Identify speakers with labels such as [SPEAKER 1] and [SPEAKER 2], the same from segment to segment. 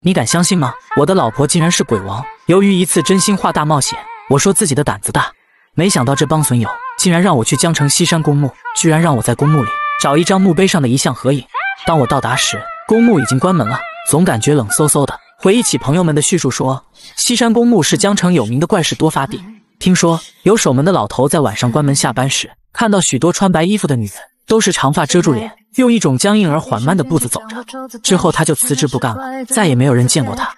[SPEAKER 1] 你敢相信吗？我的老婆竟然是鬼王！由于一次真心话大冒险，我说自己的胆子大，没想到这帮损友竟然让我去江城西山公墓，居然让我在公墓里找一张墓碑上的遗像合影。当我到达时，公墓已经关门了，总感觉冷飕飕的。回忆起朋友们的叙述，说西山公墓是江城有名的怪事多发地，听说有守门的老头在晚上关门下班时，看到许多穿白衣服的女子，都是长发遮住脸。用一种僵硬而缓慢的步子走着，之后他就辞职不干了，再也没有人见过他。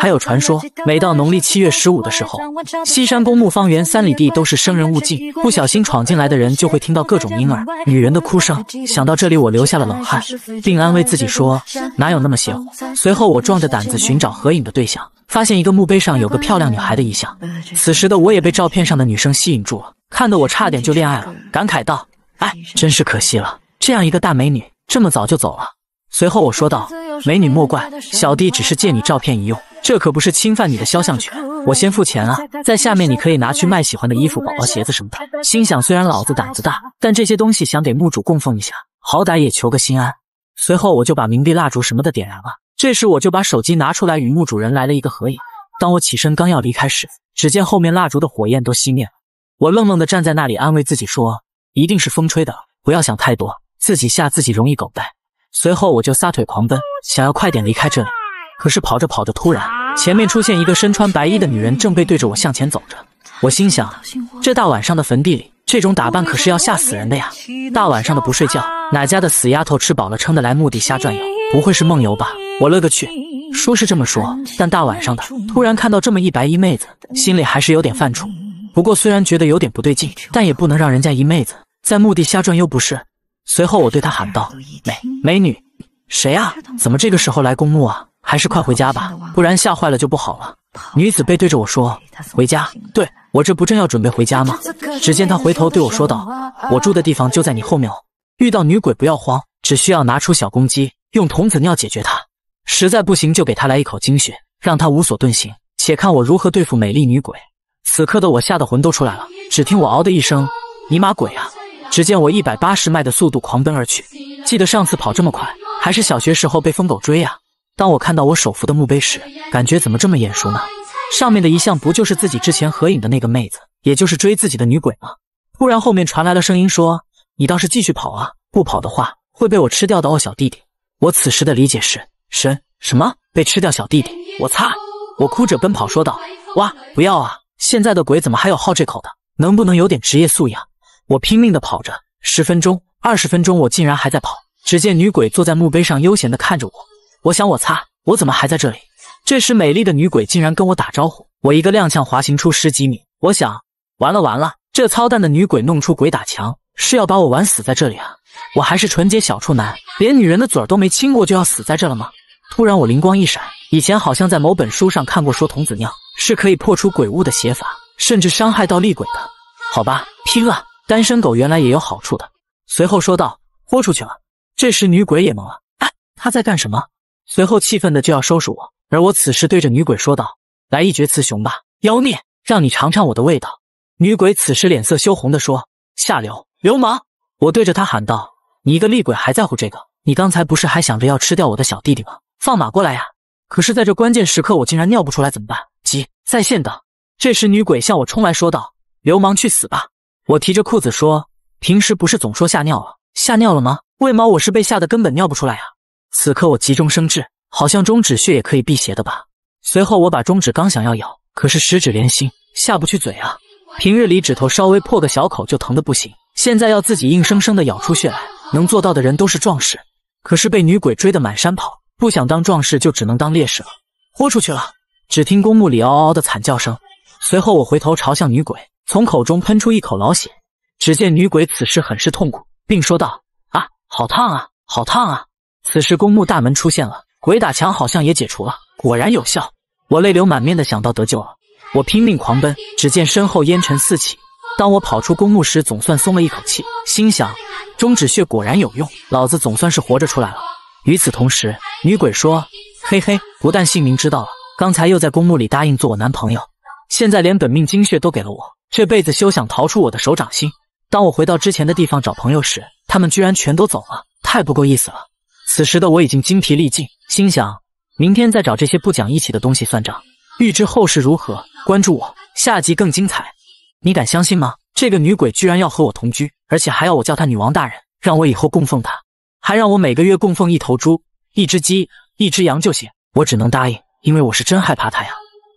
[SPEAKER 1] 还有传说，每到农历七月十五的时候，西山公墓方圆三里地都是生人勿近，不小心闯进来的人就会听到各种婴儿、女人的哭声。想到这里，我流下了冷汗，并安慰自己说哪有那么邪乎。随后，我壮着胆子寻找合影的对象，发现一个墓碑上有个漂亮女孩的遗像。此时的我也被照片上的女生吸引住了，看得我差点就恋爱了，感慨道：“哎，真是可惜了。”这样一个大美女，这么早就走了。随后我说道：“美女莫怪，小弟只是借你照片一用，这可不是侵犯你的肖像权。我先付钱啊，在下面你可以拿去卖喜欢的衣服、宝宝、鞋子什么的。”心想，虽然老子胆子大，但这些东西想给墓主供奉一下，好歹也求个心安。随后我就把冥币、蜡烛什么的点燃了。这时我就把手机拿出来，与墓主人来了一个合影。当我起身刚要离开时，只见后面蜡烛的火焰都熄灭了。我愣愣的站在那里，安慰自己说：“一定是风吹的，不要想太多。”自己吓自己容易狗带。随后我就撒腿狂奔，想要快点离开这里。可是跑着跑着，突然前面出现一个身穿白衣的女人，正背对着我向前走着。我心想，这大晚上的坟地里，这种打扮可是要吓死人的呀！大晚上的不睡觉，哪家的死丫头吃饱了撑得来墓地瞎转悠？不会是梦游吧？我勒个去！说是这么说，但大晚上的，突然看到这么一白衣妹子，心里还是有点犯怵。不过虽然觉得有点不对劲，但也不能让人家一妹子在墓地瞎转悠不是？随后我对他喊道：“美美女，谁啊？怎么这个时候来公墓啊？还是快回家吧，不然吓坏了就不好了。”女子背对着我说：“回家？”对，我这不正要准备回家吗？只见她回头对我说道：“我住的地方就在你后面哦，遇到女鬼不要慌，只需要拿出小公鸡，用童子尿解决它。实在不行就给他来一口精血，让他无所遁形。且看我如何对付美丽女鬼。”此刻的我吓得魂都出来了，只听我嗷的一声：“尼玛鬼啊！”只见我一百八十迈的速度狂奔而去。记得上次跑这么快，还是小学时候被疯狗追呀。当我看到我手扶的墓碑时，感觉怎么这么眼熟呢？上面的遗像不就是自己之前合影的那个妹子，也就是追自己的女鬼吗？突然后面传来了声音说：“你倒是继续跑啊，不跑的话会被我吃掉的哦，小弟弟。”我此时的理解是：神什么被吃掉，小弟弟！我擦！我哭着奔跑说道：“哇，不要啊！现在的鬼怎么还有好这口的？能不能有点职业素养？”我拼命的跑着，十分钟、二十分钟，我竟然还在跑。只见女鬼坐在墓碑上，悠闲的看着我。我想，我擦，我怎么还在这里？这时，美丽的女鬼竟然跟我打招呼。我一个踉跄，滑行出十几米。我想，完了完了，这操蛋的女鬼弄出鬼打墙，是要把我玩死在这里啊！我还是纯洁小处男，连女人的嘴儿都没亲过，就要死在这了吗？突然，我灵光一闪，以前好像在某本书上看过，说童子尿是可以破除鬼物的邪法，甚至伤害到厉鬼的。好吧，拼了！单身狗原来也有好处的。随后说道：“豁出去了。”这时女鬼也懵了，他在干什么？随后气愤的就要收拾我。而我此时对着女鬼说道：“来一决雌雄吧，妖孽，让你尝尝我的味道。”女鬼此时脸色羞红的说：“下流流氓！”我对着他喊道：“你一个厉鬼还在乎这个？你刚才不是还想着要吃掉我的小弟弟吗？放马过来呀！”可是，在这关键时刻，我竟然尿不出来，怎么办？急，在线等。这时女鬼向我冲来说道：“流氓，去死吧！”我提着裤子说：“平时不是总说吓尿了，吓尿了吗？为毛我是被吓得根本尿不出来啊？”此刻我急中生智，好像中指血也可以辟邪的吧？随后我把中指刚想要咬，可是十指连心，下不去嘴啊！平日里指头稍微破个小口就疼得不行，现在要自己硬生生的咬出血来，能做到的人都是壮士。可是被女鬼追得满山跑，不想当壮士就只能当烈士了，豁出去了！只听公墓里嗷嗷的惨叫声，随后我回头朝向女鬼。从口中喷出一口老血，只见女鬼此时很是痛苦，并说道：“啊，好烫啊，好烫啊！”此时公墓大门出现了，鬼打墙好像也解除了，果然有效。我泪流满面的想到得救了，我拼命狂奔，只见身后烟尘四起。当我跑出公墓时，总算松了一口气，心想中指穴果然有用，老子总算是活着出来了。与此同时，女鬼说：“嘿嘿，不但姓名知道了，刚才又在公墓里答应做我男朋友，现在连本命精血都给了我。”这辈子休想逃出我的手掌心！当我回到之前的地方找朋友时，他们居然全都走了，太不够意思了。此时的我已经精疲力尽，心想明天再找这些不讲义气的东西算账。欲知后事如何，关注我，下集更精彩。你敢相信吗？这个女鬼居然要和我同居，而且还要我叫她女王大人，让我以后供奉她，还让我每个月供奉一头猪、一只鸡、一只羊就行。我只能答应，因为我是真害怕她呀。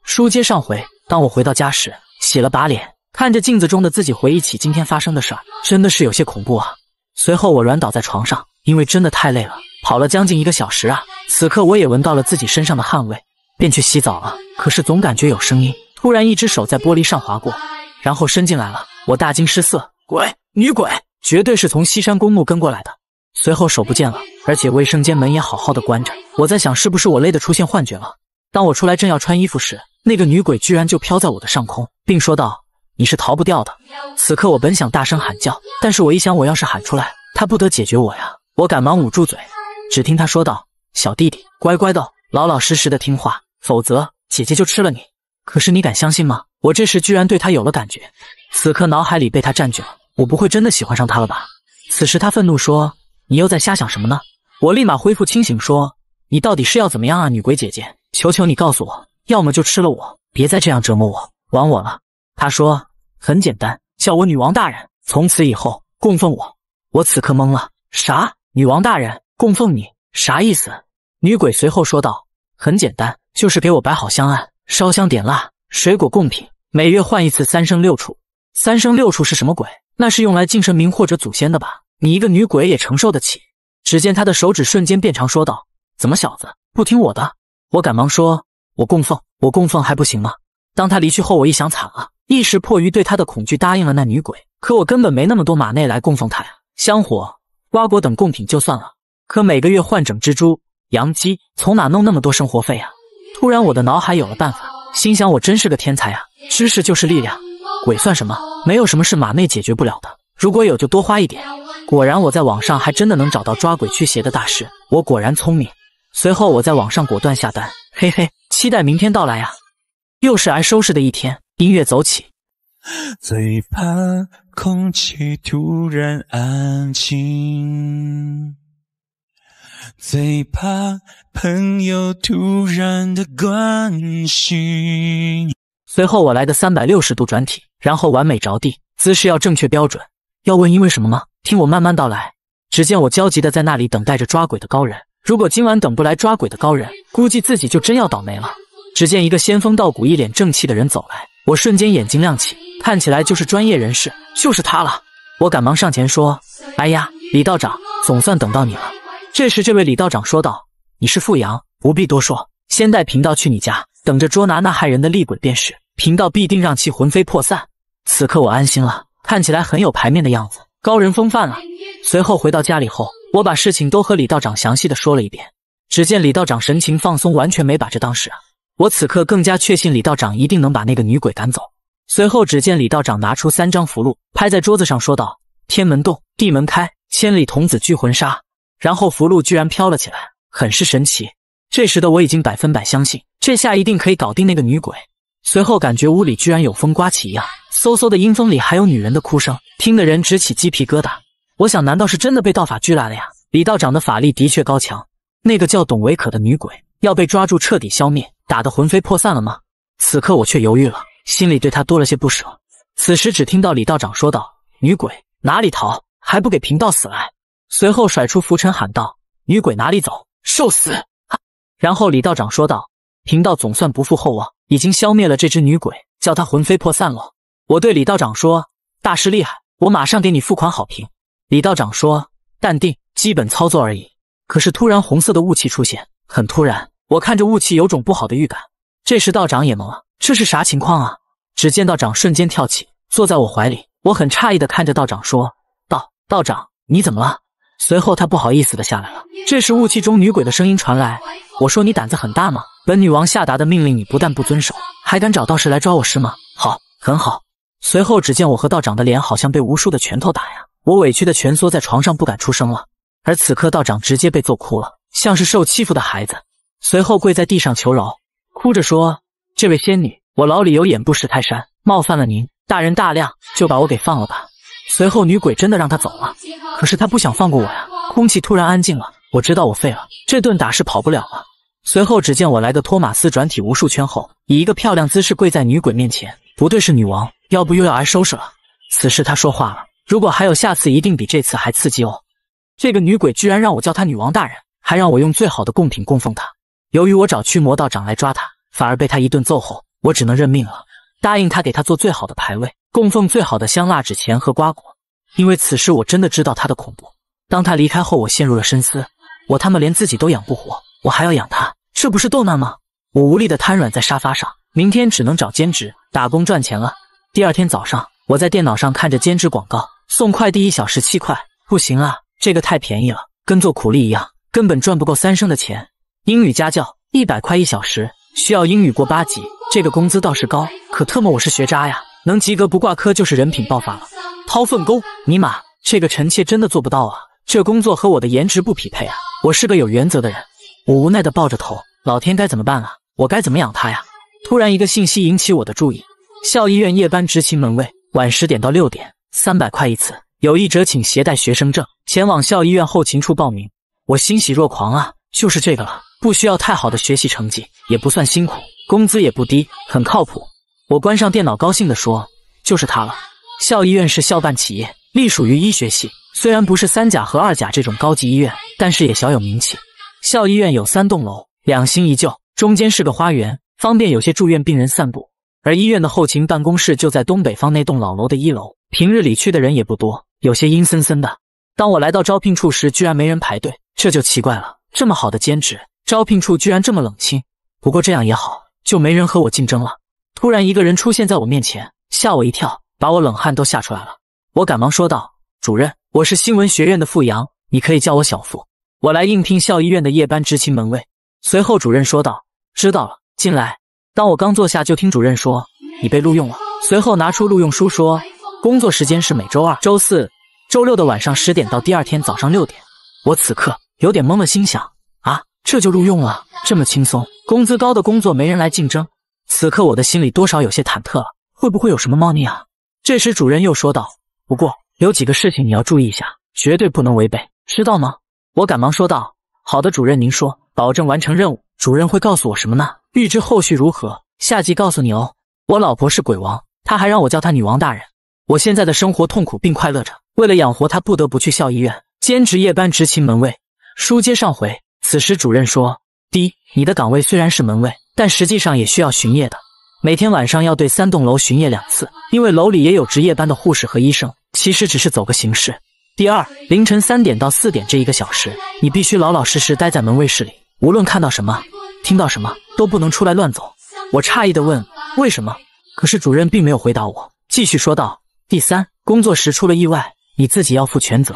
[SPEAKER 1] 书接上回，当我回到家时，洗了把脸。看着镜子中的自己，回忆起今天发生的事儿，真的是有些恐怖啊。随后我软倒在床上，因为真的太累了，跑了将近一个小时啊。此刻我也闻到了自己身上的汗味，便去洗澡了。可是总感觉有声音，突然一只手在玻璃上划过，然后伸进来了。我大惊失色，鬼，女鬼，绝对是从西山公墓跟过来的。随后手不见了，而且卫生间门也好好的关着。我在想是不是我累的出现幻觉了。当我出来正要穿衣服时，那个女鬼居然就飘在我的上空，并说道。你是逃不掉的。此刻我本想大声喊叫，但是我一想，我要是喊出来，他不得解决我呀？我赶忙捂住嘴。只听他说道：“小弟弟，乖乖的，老老实实的听话，否则姐姐就吃了你。”可是你敢相信吗？我这时居然对他有了感觉。此刻脑海里被他占据了，我不会真的喜欢上他了吧？此时他愤怒说：“你又在瞎想什么呢？”我立马恢复清醒说：“你到底是要怎么样啊，女鬼姐姐？求求你告诉我，要么就吃了我，别再这样折磨我，玩我了。”他说。很简单，叫我女王大人，从此以后供奉我。我此刻懵了，啥女王大人，供奉你，啥意思？女鬼随后说道：“很简单，就是给我摆好香案，烧香点蜡，水果贡品，每月换一次三生六畜。三生六畜是什么鬼？那是用来敬神明或者祖先的吧？你一个女鬼也承受得起？”只见他的手指瞬间变长，说道：“怎么小子不听我的？”我赶忙说：“我供奉，我供奉还不行吗？”当他离去后，我一想，惨了。一时迫于对他的恐惧，答应了那女鬼。可我根本没那么多马内来供奉他呀，香火、瓜果等贡品就算了，可每个月换整只猪、羊鸡，从哪弄那么多生活费啊？突然，我的脑海有了办法，心想我真是个天才啊！知识就是力量，鬼算什么？没有什么是马内解决不了的。如果有，就多花一点。果然，我在网上还真的能找到抓鬼驱邪的大师，我果然聪明。随后，我在网上果断下单，嘿嘿，期待明天到来呀！又是挨收拾的一天。音乐走起。最怕空气突然安静，最怕朋友突然的关心。随后我来个三百六十度转体，然后完美着地，姿势要正确标准。要问因为什么吗？听我慢慢道来。只见我焦急的在那里等待着抓鬼的高人。如果今晚等不来抓鬼的高人，估计自己就真要倒霉了。只见一个仙风道骨、一脸正气的人走来。我瞬间眼睛亮起，看起来就是专业人士，就是他了。我赶忙上前说：“哎呀，李道长，总算等到你了。”这时，这位李道长说道：“你是富阳，不必多说，先带贫道去你家，等着捉拿那害人的厉鬼便是。贫道必定让其魂飞魄散。”此刻我安心了，看起来很有牌面的样子，高人风范了。随后回到家里后，我把事情都和李道长详细的说了一遍。只见李道长神情放松，完全没把这当事啊。我此刻更加确信李道长一定能把那个女鬼赶走。随后，只见李道长拿出三张符箓，拍在桌子上，说道：“天门洞，地门开，千里童子聚魂杀。”然后符箓居然飘了起来，很是神奇。这时的我已经百分百相信，这下一定可以搞定那个女鬼。随后，感觉屋里居然有风刮起一样，嗖嗖的阴风里还有女人的哭声，听的人直起鸡皮疙瘩。我想，难道是真的被道法拘来了呀？李道长的法力的确高强，那个叫董维可的女鬼要被抓住，彻底消灭。打得魂飞魄散了吗？此刻我却犹豫了，心里对他多了些不舍。此时只听到李道长说道：“女鬼哪里逃？还不给贫道死来！”随后甩出拂尘喊道：“女鬼哪里走？受死！”然后李道长说道：“贫道总算不负厚望，已经消灭了这只女鬼，叫她魂飞魄散喽。”我对李道长说：“大师厉害，我马上给你付款好评。”李道长说：“淡定，基本操作而已。”可是突然红色的雾气出现，很突然。我看着雾气，有种不好的预感。这时道长也懵了，这是啥情况啊？只见道长瞬间跳起，坐在我怀里。我很诧异的看着道长，说道：“道长，你怎么了？”随后他不好意思的下来了。这时雾气中女鬼的声音传来：“我说你胆子很大吗？本女王下达的命令，你不但不遵守，还敢找道士来抓我，是吗？”好，很好。随后只见我和道长的脸好像被无数的拳头打呀，我委屈的蜷缩在床上，不敢出声了。而此刻道长直接被揍哭了，像是受欺负的孩子。随后跪在地上求饶，哭着说：“这位仙女，我老李有眼不识泰山，冒犯了您，大人大量就把我给放了吧。”随后女鬼真的让他走了。可是他不想放过我呀！空气突然安静了，我知道我废了，这顿打是跑不了了。随后只见我来个托马斯转体无数圈后，以一个漂亮姿势跪在女鬼面前。不对，是女王，要不又要挨收拾了。此时她说话了：“如果还有下次，一定比这次还刺激哦。”这个女鬼居然让我叫她女王大人，还让我用最好的贡品供奉她。由于我找驱魔道长来抓他，反而被他一顿揍后，我只能认命了，答应他给他做最好的牌位，供奉最好的香蜡纸钱和瓜果。因为此事，我真的知道他的恐怖。当他离开后，我陷入了深思：我他妈连自己都养不活，我还要养他，这不是逗难吗？我无力的瘫软在沙发上，明天只能找兼职打工赚钱了。第二天早上，我在电脑上看着兼职广告，送快递一小时七块，不行啊，这个太便宜了，跟做苦力一样，根本赚不够三升的钱。英语家教一百块一小时，需要英语过八级，这个工资倒是高，可特么我是学渣呀，能及格不挂科就是人品爆发了，掏粪工，尼玛，这个臣妾真的做不到啊，这工作和我的颜值不匹配啊，我是个有原则的人，我无奈的抱着头，老天该怎么办啊，我该怎么养他呀？突然一个信息引起我的注意，校医院夜班执勤门卫，晚十点到六点，三百块一次，有意者请携带学生证前往校医院后勤处报名。我欣喜若狂啊，就是这个了。不需要太好的学习成绩，也不算辛苦，工资也不低，很靠谱。我关上电脑，高兴地说：“就是他了。”校医院是校办企业，隶属于医学系。虽然不是三甲和二甲这种高级医院，但是也小有名气。校医院有三栋楼，两新一旧，中间是个花园，方便有些住院病人散步。而医院的后勤办公室就在东北方那栋老楼的一楼，平日里去的人也不多，有些阴森森的。当我来到招聘处时，居然没人排队，这就奇怪了。这么好的兼职。招聘处居然这么冷清，不过这样也好，就没人和我竞争了。突然，一个人出现在我面前，吓我一跳，把我冷汗都吓出来了。我赶忙说道：“主任，我是新闻学院的傅阳，你可以叫我小傅。我来应聘校医院的夜班执勤门卫。”随后，主任说道：“知道了，进来。”当我刚坐下，就听主任说：“你被录用了。”随后拿出录用书说：“工作时间是每周二、周四、周六的晚上十点到第二天早上六点。”我此刻有点懵了，心想。这就录用了，这么轻松，工资高的工作没人来竞争。此刻我的心里多少有些忐忑了，会不会有什么猫腻啊？这时主任又说道：“不过有几个事情你要注意一下，绝对不能违背，知道吗？”我赶忙说道：“好的，主任您说，保证完成任务。”主任会告诉我什么呢？预知后续如何，下集告诉你哦。我老婆是鬼王，她还让我叫她女王大人。我现在的生活痛苦并快乐着，为了养活她，不得不去校医院兼职夜班执勤门卫。书接上回。此时，主任说：“第一，你的岗位虽然是门卫，但实际上也需要巡夜的，每天晚上要对三栋楼巡夜两次，因为楼里也有值夜班的护士和医生，其实只是走个形式。第二，凌晨三点到四点这一个小时，你必须老老实实待在门卫室里，无论看到什么、听到什么，都不能出来乱走。”我诧异地问：“为什么？”可是主任并没有回答我，继续说道：“第三，工作时出了意外，你自己要负全责。”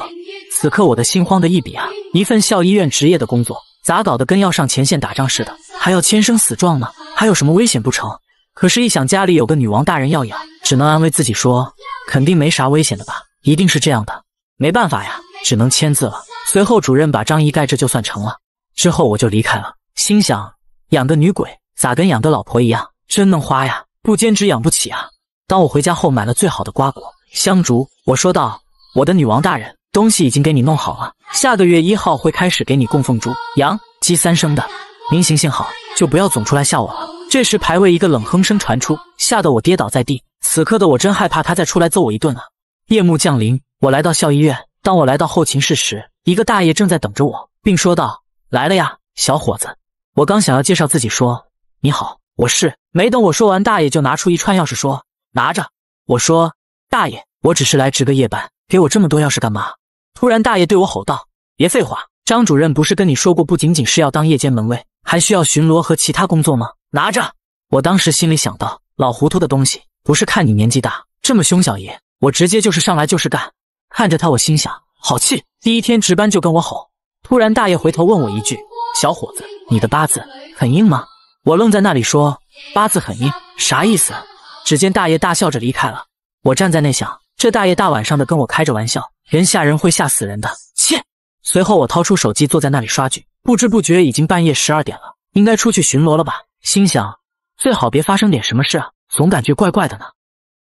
[SPEAKER 1] 此刻我的心慌的一比啊！一份校医院职业的工作，咋搞得跟要上前线打仗似的？还要签生死状呢？还有什么危险不成？可是，一想家里有个女王大人要养，只能安慰自己说，肯定没啥危险的吧？一定是这样的。没办法呀，只能签字了。随后主任把章一盖，这就算成了。之后我就离开了，心想养个女鬼咋跟养个老婆一样？真能花呀！不兼职养不起啊！当我回家后，买了最好的瓜果香烛，我说道：“我的女王大人。”东西已经给你弄好了，下个月一号会开始给你供奉猪、羊、鸡三牲的。您行行好，就不要总出来吓我了。这时，排位一个冷哼声传出，吓得我跌倒在地。此刻的我真害怕他再出来揍我一顿啊！夜幕降临，我来到校医院。当我来到后勤室时，一个大爷正在等着我，并说道：“来了呀，小伙子。”我刚想要介绍自己说：“你好，我是……”没等我说完，大爷就拿出一串钥匙说：“拿着。”我说：“大爷，我只是来值个夜班，给我这么多钥匙干嘛？”突然，大爷对我吼道：“别废话！张主任不是跟你说过，不仅仅是要当夜间门卫，还需要巡逻和其他工作吗？”拿着！我当时心里想到，老糊涂的东西，不是看你年纪大这么凶，小爷我直接就是上来就是干。看着他，我心想，好气！第一天值班就跟我吼。突然，大爷回头问我一句：“小伙子，你的八字很硬吗？”我愣在那里说：“八字很硬，啥意思？”只见大爷大笑着离开了。我站在那想，这大爷大晚上的跟我开着玩笑。人吓人会吓死人的，切！随后我掏出手机，坐在那里刷剧，不知不觉已经半夜十二点了，应该出去巡逻了吧？心想，最好别发生点什么事啊，总感觉怪怪的呢。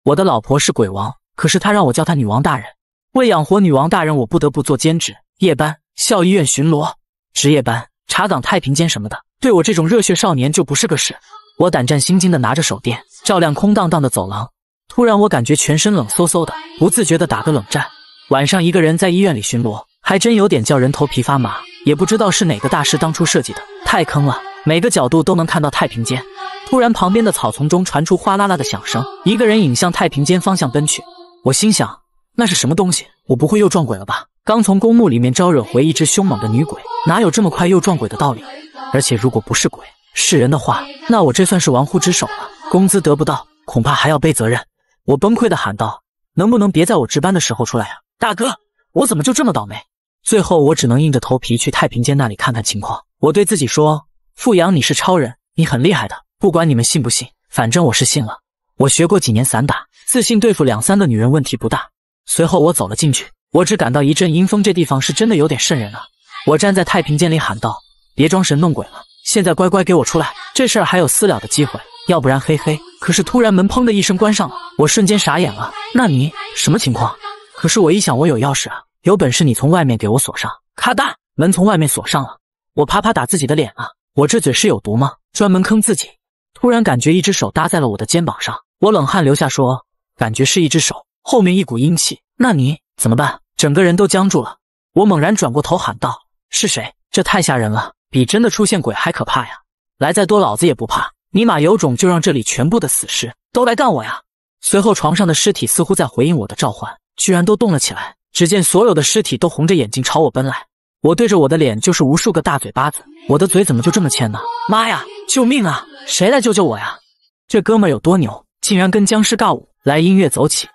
[SPEAKER 1] 我的老婆是鬼王，可是她让我叫她女王大人。为养活女王大人，我不得不做兼职夜班，校医院巡逻，值夜班查岗太平间什么的，对我这种热血少年就不是个事。我胆战心惊的拿着手电，照亮空荡荡的走廊。突然，我感觉全身冷飕飕的，不自觉的打个冷战。晚上一个人在医院里巡逻，还真有点叫人头皮发麻。也不知道是哪个大师当初设计的，太坑了，每个角度都能看到太平间。突然，旁边的草丛中传出哗啦啦的响声，一个人影向太平间方向奔去。我心想，那是什么东西？我不会又撞鬼了吧？刚从公墓里面招惹回一只凶猛的女鬼，哪有这么快又撞鬼的道理？而且如果不是鬼，是人的话，那我这算是玩忽职守了，工资得不到，恐怕还要背责任。我崩溃的喊道：“能不能别在我值班的时候出来呀？”大哥，我怎么就这么倒霉？最后我只能硬着头皮去太平间那里看看情况。我对自己说：“富阳，你是超人，你很厉害的。不管你们信不信，反正我是信了。我学过几年散打，自信对付两三个女人问题不大。”随后我走了进去，我只感到一阵阴风，这地方是真的有点瘆人啊！我站在太平间里喊道：“别装神弄鬼了，现在乖乖给我出来！这事儿还有私了的机会，要不然嘿嘿。”可是突然门砰的一声关上了，我瞬间傻眼了。那你什么情况？可是我一想，我有钥匙啊！有本事你从外面给我锁上！咔哒，门从外面锁上了。我啪啪打自己的脸啊！我这嘴是有毒吗？专门坑自己。突然感觉一只手搭在了我的肩膀上，我冷汗流下，说：“感觉是一只手，后面一股阴气。”那你怎么办？整个人都僵住了。我猛然转过头喊道：“是谁？这太吓人了，比真的出现鬼还可怕呀！来再多，老子也不怕！尼玛有种就让这里全部的死尸都来干我呀！”随后床上的尸体似乎在回应我的召唤。居然都动了起来！只见所有的尸体都红着眼睛朝我奔来，我对着我的脸就是无数个大嘴巴子，我的嘴怎么就这么欠呢？妈呀！救命啊！谁来救救我呀？这哥们有多牛？竟然跟僵尸尬舞！来音乐走起。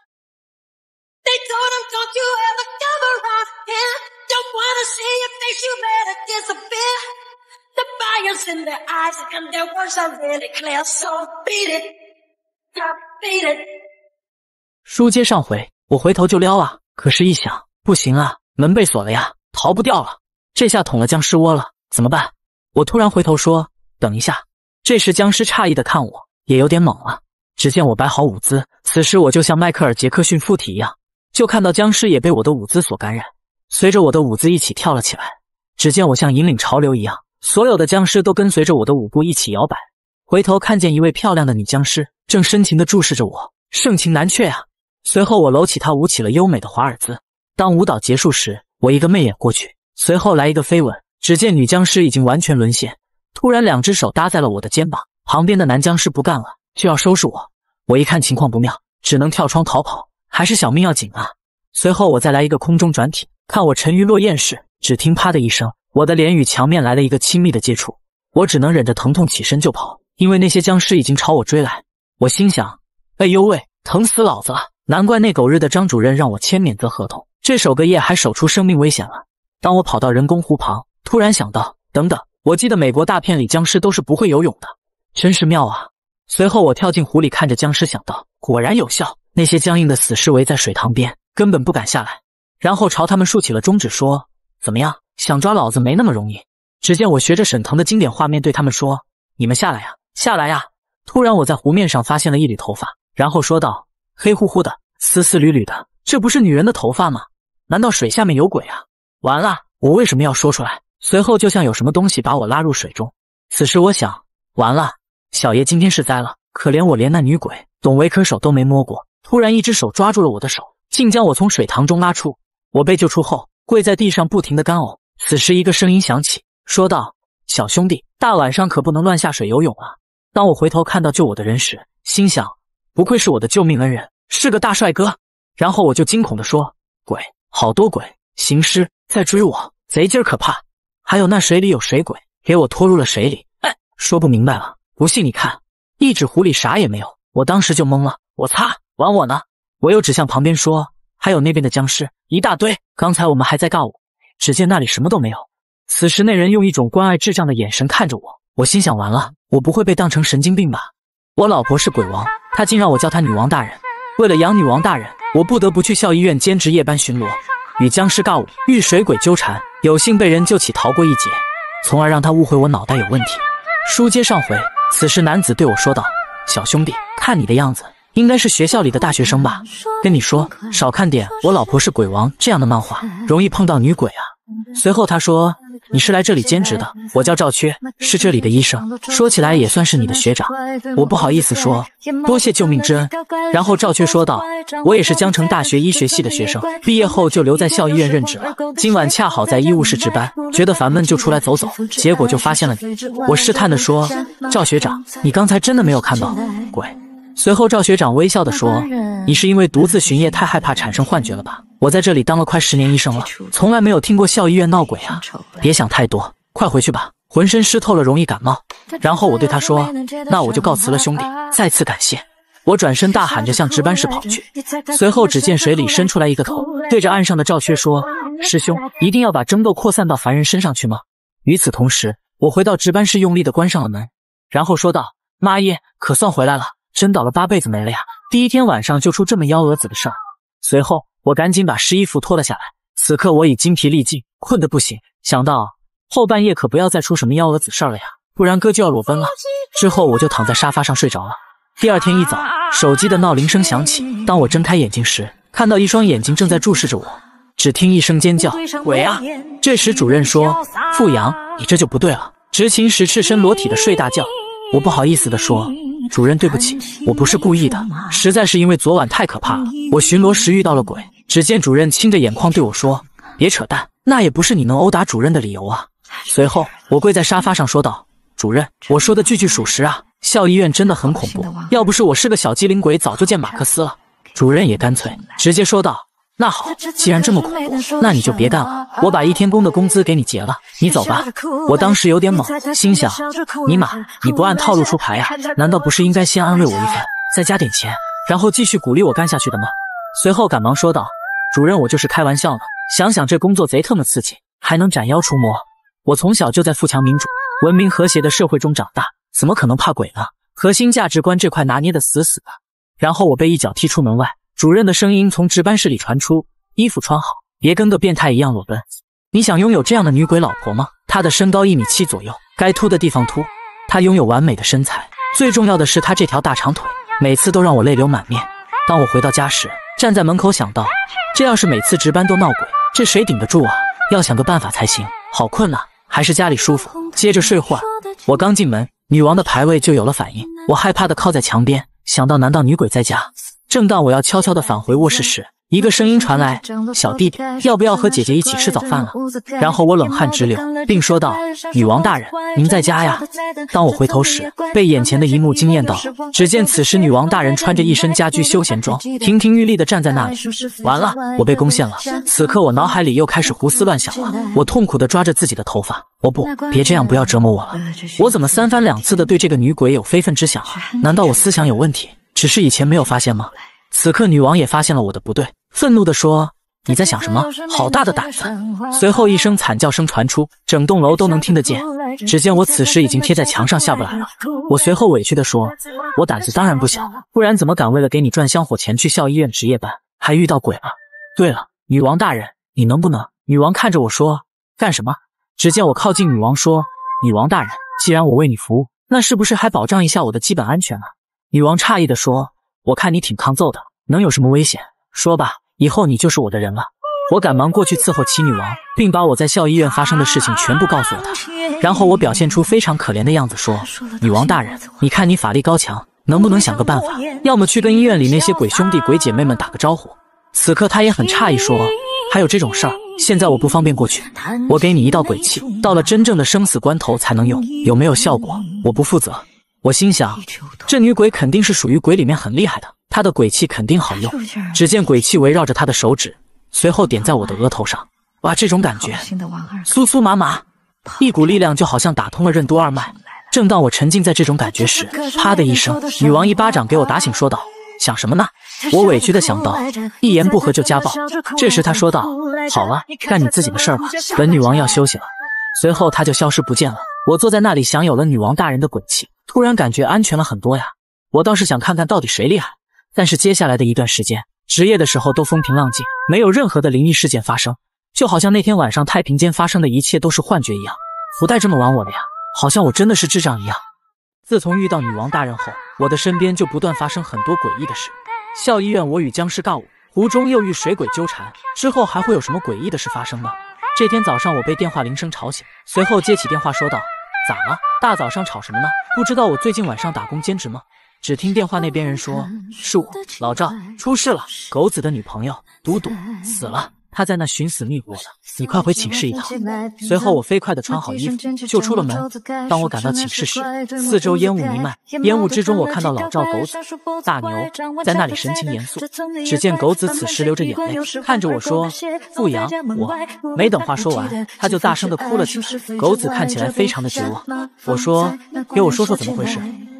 [SPEAKER 1] 书接上回。我回头就撩啊！可是一想，不行啊，门被锁了呀，逃不掉了。这下捅了僵尸窝了，怎么办？我突然回头说：“等一下。”这时僵尸诧异的看我，也有点懵了。只见我摆好舞姿，此时我就像迈克尔·杰克逊附体一样，就看到僵尸也被我的舞姿所感染，随着我的舞姿一起跳了起来。只见我像引领潮流一样，所有的僵尸都跟随着我的舞步一起摇摆。回头看见一位漂亮的女僵尸正深情的注视着我，盛情难却啊！随后我搂起她，舞起了优美的华尔兹。当舞蹈结束时，我一个媚眼过去，随后来一个飞吻。只见女僵尸已经完全沦陷。突然，两只手搭在了我的肩膀，旁边的男僵尸不干了，就要收拾我。我一看情况不妙，只能跳窗逃跑。还是小命要紧啊！随后我再来一个空中转体，看我沉鱼落雁时，只听啪的一声，我的脸与墙面来了一个亲密的接触。我只能忍着疼痛起身就跑，因为那些僵尸已经朝我追来。我心想：哎呦喂，疼死老子了！难怪那狗日的张主任让我签免责合同，这守个夜还守出生命危险了。当我跑到人工湖旁，突然想到，等等，我记得美国大片里僵尸都是不会游泳的，真是妙啊！随后我跳进湖里，看着僵尸，想到果然有效，那些僵硬的死尸围在水塘边，根本不敢下来。然后朝他们竖起了中指，说：“怎么样，想抓老子没那么容易。”只见我学着沈腾的经典画面，对他们说：“你们下来呀，下来呀！”突然我在湖面上发现了一缕头发，然后说道。黑乎乎的，丝丝缕缕的，这不是女人的头发吗？难道水下面有鬼啊？完了，我为什么要说出来？随后，就像有什么东西把我拉入水中。此时，我想，完了，小爷今天是栽了。可怜我，连那女鬼董维可手都没摸过。突然，一只手抓住了我的手，竟将我从水塘中拉出。我被救出后，跪在地上，不停的干呕。此时，一个声音响起，说道：“小兄弟，大晚上可不能乱下水游泳啊！”当我回头看到救我的人时，心想。不愧是我的救命恩人，是个大帅哥。然后我就惊恐地说：“鬼，好多鬼，行尸在追我，贼劲儿可怕。还有那水里有水鬼，给我拖入了水里。”哎，说不明白了，不信你看，一指湖里啥也没有。我当时就懵了，我擦，玩我呢！我又指向旁边说：“还有那边的僵尸，一大堆。”刚才我们还在尬舞，只见那里什么都没有。此时那人用一种关爱智障的眼神看着我，我心想：完了，我不会被当成神经病吧？我老婆是鬼王。他竟让我叫他女王大人。为了养女王大人，我不得不去校医院兼职夜班巡逻，与僵尸尬舞，遇水鬼纠缠，有幸被人救起逃过一劫，从而让他误会我脑袋有问题。书接上回，此时男子对我说道：“小兄弟，看你的样子，应该是学校里的大学生吧？跟你说，少看点我老婆是鬼王这样的漫画，容易碰到女鬼啊。”随后他说：“你是来这里兼职的，我叫赵缺，是这里的医生。说起来也算是你的学长，我不好意思说，多谢救命之恩。”然后赵缺说道：“我也是江城大学医学系的学生，毕业后就留在校医院任职了。今晚恰好在医务室值班，觉得烦闷就出来走走，结果就发现了你。”我试探的说：“赵学长，你刚才真的没有看到鬼？”随后，赵学长微笑的说：“你是因为独自巡夜太害怕产生幻觉了吧？我在这里当了快十年医生了，从来没有听过校医院闹鬼啊！别想太多，快回去吧，浑身湿透了容易感冒。”然后我对他说：“那我就告辞了，兄弟，再次感谢。”我转身大喊着向值班室跑去。随后，只见水里伸出来一个头，对着岸上的赵缺说：“师兄，一定要把争斗扩散到凡人身上去吗？”与此同时，我回到值班室，用力的关上了门，然后说道：“妈耶，可算回来了。”真倒了八辈子霉了呀！第一天晚上就出这么幺蛾子的事儿。随后我赶紧把湿衣服脱了下来。此刻我已精疲力尽，困得不行。想到后半夜可不要再出什么幺蛾子事儿了呀，不然哥就要裸奔了。之后我就躺在沙发上睡着了。第二天一早，手机的闹铃声响起。当我睁开眼睛时，看到一双眼睛正在注视着我。只听一声尖叫：“鬼啊！”这时主任说：“傅阳，你这就不对了，执勤时赤身裸体的睡大觉。”我不好意思的说。主任，对不起，我不是故意的，实在是因为昨晚太可怕了。我巡逻时遇到了鬼。只见主任亲着眼眶对我说：“别扯淡，那也不是你能殴打主任的理由啊。”随后，我跪在沙发上说道：“主任，我说的句句属实啊，校医院真的很恐怖，要不是我是个小机灵鬼，早就见马克思了。”主任也干脆直接说道。那好，既然这么恐怖，那你就别干了。我把一天工的工资给你结了，你走吧。我当时有点懵，心想：尼玛，你不按套路出牌呀？难道不是应该先安慰我一番，再加点钱，然后继续鼓励我干下去的吗？随后赶忙说道：“主任，我就是开玩笑呢。想想这工作贼特么刺激，还能斩妖除魔。我从小就在富强民主、文明和谐的社会中长大，怎么可能怕鬼呢？核心价值观这块拿捏的死死的。”然后我被一脚踢出门外。主任的声音从值班室里传出：“衣服穿好，别跟个变态一样裸奔。你想拥有这样的女鬼老婆吗？她的身高一米七左右，该凸的地方凸，她拥有完美的身材，最重要的是她这条大长腿，每次都让我泪流满面。当我回到家时，站在门口想到，这要是每次值班都闹鬼，这谁顶得住啊？要想个办法才行。好困啊，还是家里舒服，接着睡会。儿。我刚进门，女王的牌位就有了反应，我害怕的靠在墙边，想到难道女鬼在家？”正当我要悄悄地返回卧室时，一个声音传来：“小弟弟，要不要和姐姐一起吃早饭了？”然后我冷汗直流，并说道：“女王大人，您在家呀？”当我回头时，被眼前的一幕惊艳到。只见此时女王大人穿着一身家居休闲装，亭亭玉立地站在那里。完了，我被攻陷了。此刻我脑海里又开始胡思乱想了。我痛苦地抓着自己的头发：“我不，别这样，不要折磨我了。我怎么三番两次的对这个女鬼有非分之想啊？难道我思想有问题？”只是以前没有发现吗？此刻女王也发现了我的不对，愤怒地说：“你在想什么？好大的胆子！”随后一声惨叫声传出，整栋楼都能听得见。只见我此时已经贴在墙上，下不来了。我随后委屈地说：“我胆子当然不小，不然怎么敢为了给你赚香火钱去校医院值夜班，还遇到鬼了？”对了，女王大人，你能不能……女王看着我说：“干什么？”只见我靠近女王说：“女王大人，既然我为你服务，那是不是还保障一下我的基本安全啊？”女王诧异地说：“我看你挺抗揍的，能有什么危险？说吧，以后你就是我的人了。”我赶忙过去伺候齐女王，并把我在校医院发生的事情全部告诉了她。然后我表现出非常可怜的样子，说：“女王大人，你看你法力高强，能不能想个办法？要么去跟医院里那些鬼兄弟、鬼姐妹们打个招呼。”此刻她也很诧异，说：“还有这种事儿？现在我不方便过去，我给你一道鬼气，到了真正的生死关头才能用，有没有效果，我不负责。”我心想，这女鬼肯定是属于鬼里面很厉害的，她的鬼气肯定好用。只见鬼气围绕着她的手指，随后点在我的额头上。哇，这种感觉，酥酥麻麻，一股力量就好像打通了任督二脉。正当我沉浸在这种感觉时，啪的一声，女王一巴掌给我打醒，说道：“想什么呢？”我委屈的想到，一言不合就家暴。这时她说道：“好了，干你自己的事儿吧，本女王要休息了。”随后她就消失不见了。我坐在那里享有了女王大人的鬼气。突然感觉安全了很多呀！我倒是想看看到底谁厉害。但是接下来的一段时间，值夜的时候都风平浪静，没有任何的灵异事件发生，就好像那天晚上太平间发生的一切都是幻觉一样。福袋这么玩我的呀？好像我真的是智障一样。自从遇到女王大人后，我的身边就不断发生很多诡异的事。校医院我与僵尸尬舞，湖中又遇水鬼纠缠，之后还会有什么诡异的事发生呢？这天早上我被电话铃声吵醒，随后接起电话说道。咋了？大早上吵什么呢？不知道我最近晚上打工兼职吗？只听电话那边人说，是我老赵出事了，狗子的女朋友赌赌死了。他在那寻死觅活的，你快回寝室一趟。随后我飞快的穿好衣服，就出了门。当我赶到寝室时，四周烟雾弥漫，烟雾之中我看到老赵、狗子、大牛在那里神情严肃。只见狗子此时流着眼泪，看着我说：“富阳，我……”没等话说完，他就大声的哭了起来。狗子看起来非常的绝望。我说：“给我说说怎么回事。”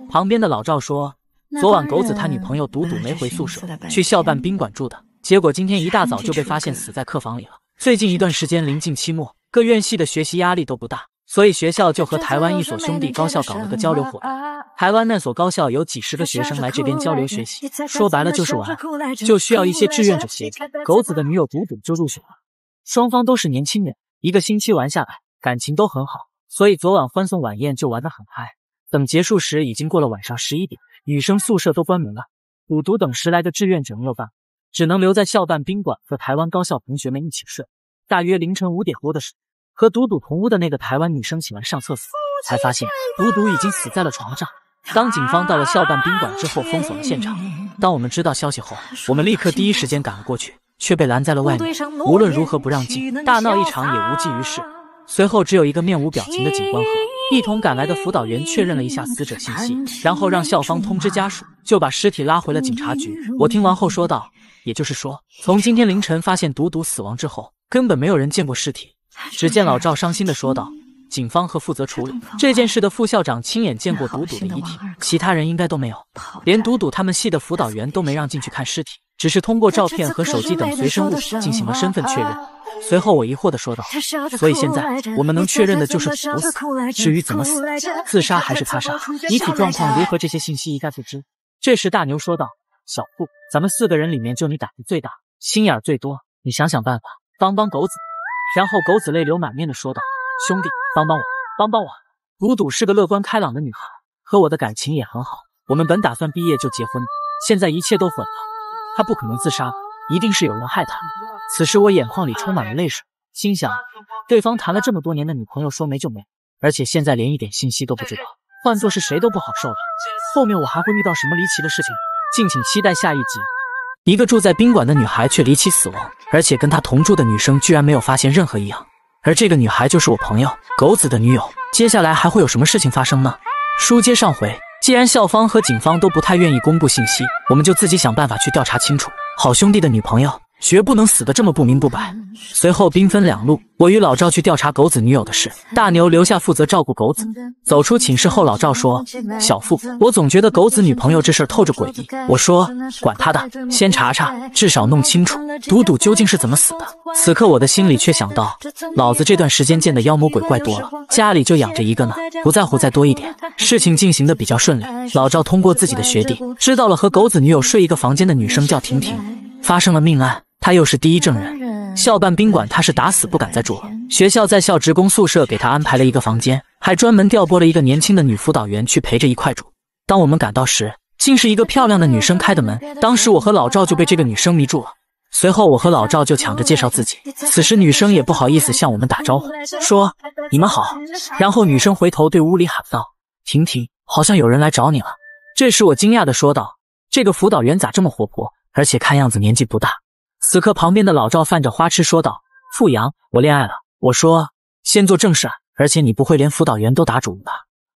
[SPEAKER 1] 旁边的老赵说：“昨晚狗子他女朋友赌赌没回宿舍，去校办宾馆住的。”结果今天一大早就被发现死在客房里了。最近一段时间临近期末，各院系的学习压力都不大，所以学校就和台湾一所兄弟高校搞了个交流活动。台湾那所高校有几十个学生来这边交流学习，说白了就是玩，就需要一些志愿者协助。狗子的女友赌赌就入选了。双方都是年轻人，一个星期玩下来，感情都很好，所以昨晚欢送晚宴就玩得很嗨。等结束时已经过了晚上十一点，女生宿舍都关门了，五毒等十来的志愿者没有办法。只能留在校办宾馆和台湾高校同学们一起睡。大约凌晨五点多的时候，和独独同屋的那个台湾女生起来上厕所，才发现独独已经死在了床上。当警方到了校办宾馆之后，封锁了现场。当我们知道消息后，我们立刻第一时间赶了过去，却被拦在了外面，无论如何不让进，大闹一场也无济于事。随后，只有一个面无表情的警官和一同赶来的辅导员确认了一下死者信息，然后让校方通知家属，就把尸体拉回了警察局。我听完后说道。也就是说，从今天凌晨发现赌赌死亡之后，根本没有人见过尸体。只见老赵伤心地说道：“警方和负责处理这件事的副校长亲眼见过赌赌的遗体，其他人应该都没有。连赌赌他们系的辅导员都没让进去看尸体，只是通过照片和手机等随身物进行了身份确认。”随后我疑惑地说道：“所以现在我们能确认的就是赌死，至于怎么死、自杀还是他杀，遗体状况如何，这些信息一概不知。”这时大牛说道：“小布。”咱们四个人里面就你胆子最大，心眼儿最多，你想想办法帮帮狗子。然后狗子泪流满面的说道：“兄弟，帮帮我，帮帮我。”古赌是个乐观开朗的女孩，和我的感情也很好。我们本打算毕业就结婚，现在一切都毁了。她不可能自杀，一定是有人害她。此时我眼眶里充满了泪水，心想，对方谈了这么多年的女朋友，说没就没，而且现在连一点信息都不知道，换做是谁都不好受的。后面我还会遇到什么离奇的事情？敬请期待下一集。一个住在宾馆的女孩却离奇死亡，而且跟她同住的女生居然没有发现任何异样。而这个女孩就是我朋友狗子的女友。接下来还会有什么事情发生呢？书接上回，既然校方和警方都不太愿意公布信息，我们就自己想办法去调查清楚。好兄弟的女朋友。绝不能死得这么不明不白。随后兵分两路，我与老赵去调查狗子女友的事，大牛留下负责照顾狗子。走出寝室后，老赵说：“小付，我总觉得狗子女朋友这事儿透着诡异。”我说：“管他的，先查查，至少弄清楚赌赌究竟是怎么死的。”此刻我的心里却想到，老子这段时间见的妖魔鬼怪多了，家里就养着一个呢，不在乎再多一点。事情进行的比较顺利，老赵通过自己的学弟知道了和狗子女友睡一个房间的女生叫婷婷，发生了命案。他又是第一证人，校办宾馆他是打死不敢再住了。学校在校职工宿舍给他安排了一个房间，还专门调拨了一个年轻的女辅导员去陪着一块住。当我们赶到时，竟是一个漂亮的女生开的门。当时我和老赵就被这个女生迷住了。随后我和老赵就抢着介绍自己。此时女生也不好意思向我们打招呼，说：“你们好。”然后女生回头对屋里喊道：“婷婷，好像有人来找你了。”这时我惊讶的说道：“这个辅导员咋这么活泼？而且看样子年纪不大。”此刻，旁边的老赵犯着花痴说道：“富阳，我恋爱了。”我说：“先做正事而且你不会连辅导员都打主吧？”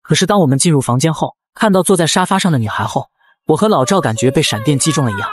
[SPEAKER 1] 可是，当我们进入房间后，看到坐在沙发上的女孩后，我和老赵感觉被闪电击中了一样。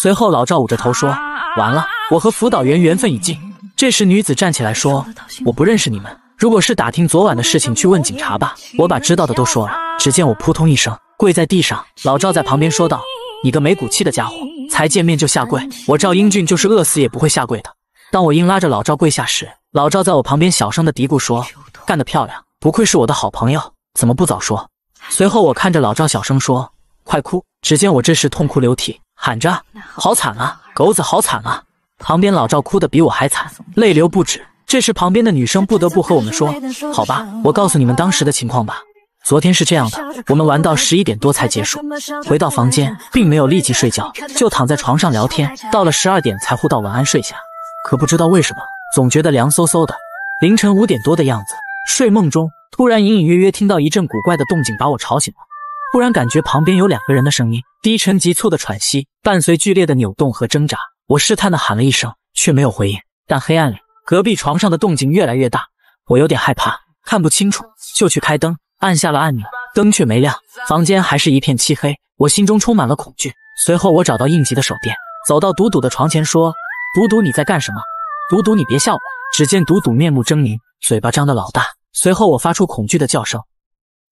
[SPEAKER 1] 随后，老赵捂着头说：“完了，我和辅导员缘分已尽。”这时，女子站起来说：“我不认识你们，如果是打听昨晚的事情，去问警察吧。我把知道的都说了。”只见我扑通一声跪在地上，老赵在旁边说道。你个没骨气的家伙，才见面就下跪！我赵英俊就是饿死也不会下跪的。当我硬拉着老赵跪下时，老赵在我旁边小声的嘀咕说：“干得漂亮，不愧是我的好朋友，怎么不早说？”随后我看着老赵小声说：“快哭！”只见我这时痛哭流涕，喊着：“好惨啊，狗子好惨啊！”旁边老赵哭得比我还惨，泪流不止。这时旁边的女生不得不和我们说：“好吧，我告诉你们当时的情况吧。”昨天是这样的，我们玩到十一点多才结束，回到房间并没有立即睡觉，就躺在床上聊天，到了十二点才互道晚安睡下。可不知道为什么，总觉得凉飕飕的。凌晨五点多的样子，睡梦中突然隐隐约约听到一阵古怪的动静，把我吵醒了。忽然感觉旁边有两个人的声音，低沉急促的喘息，伴随剧烈的扭动和挣扎。我试探的喊了一声，却没有回应。但黑暗里隔壁床上的动静越来越大，我有点害怕，看不清楚，就去开灯。按下了按钮，灯却没亮，房间还是一片漆黑，我心中充满了恐惧。随后我找到应急的手电，走到赌赌的床前，说：“赌赌，你在干什么？赌赌，你别吓我。”只见赌赌面目狰狞，嘴巴张得老大。随后我发出恐惧的叫声。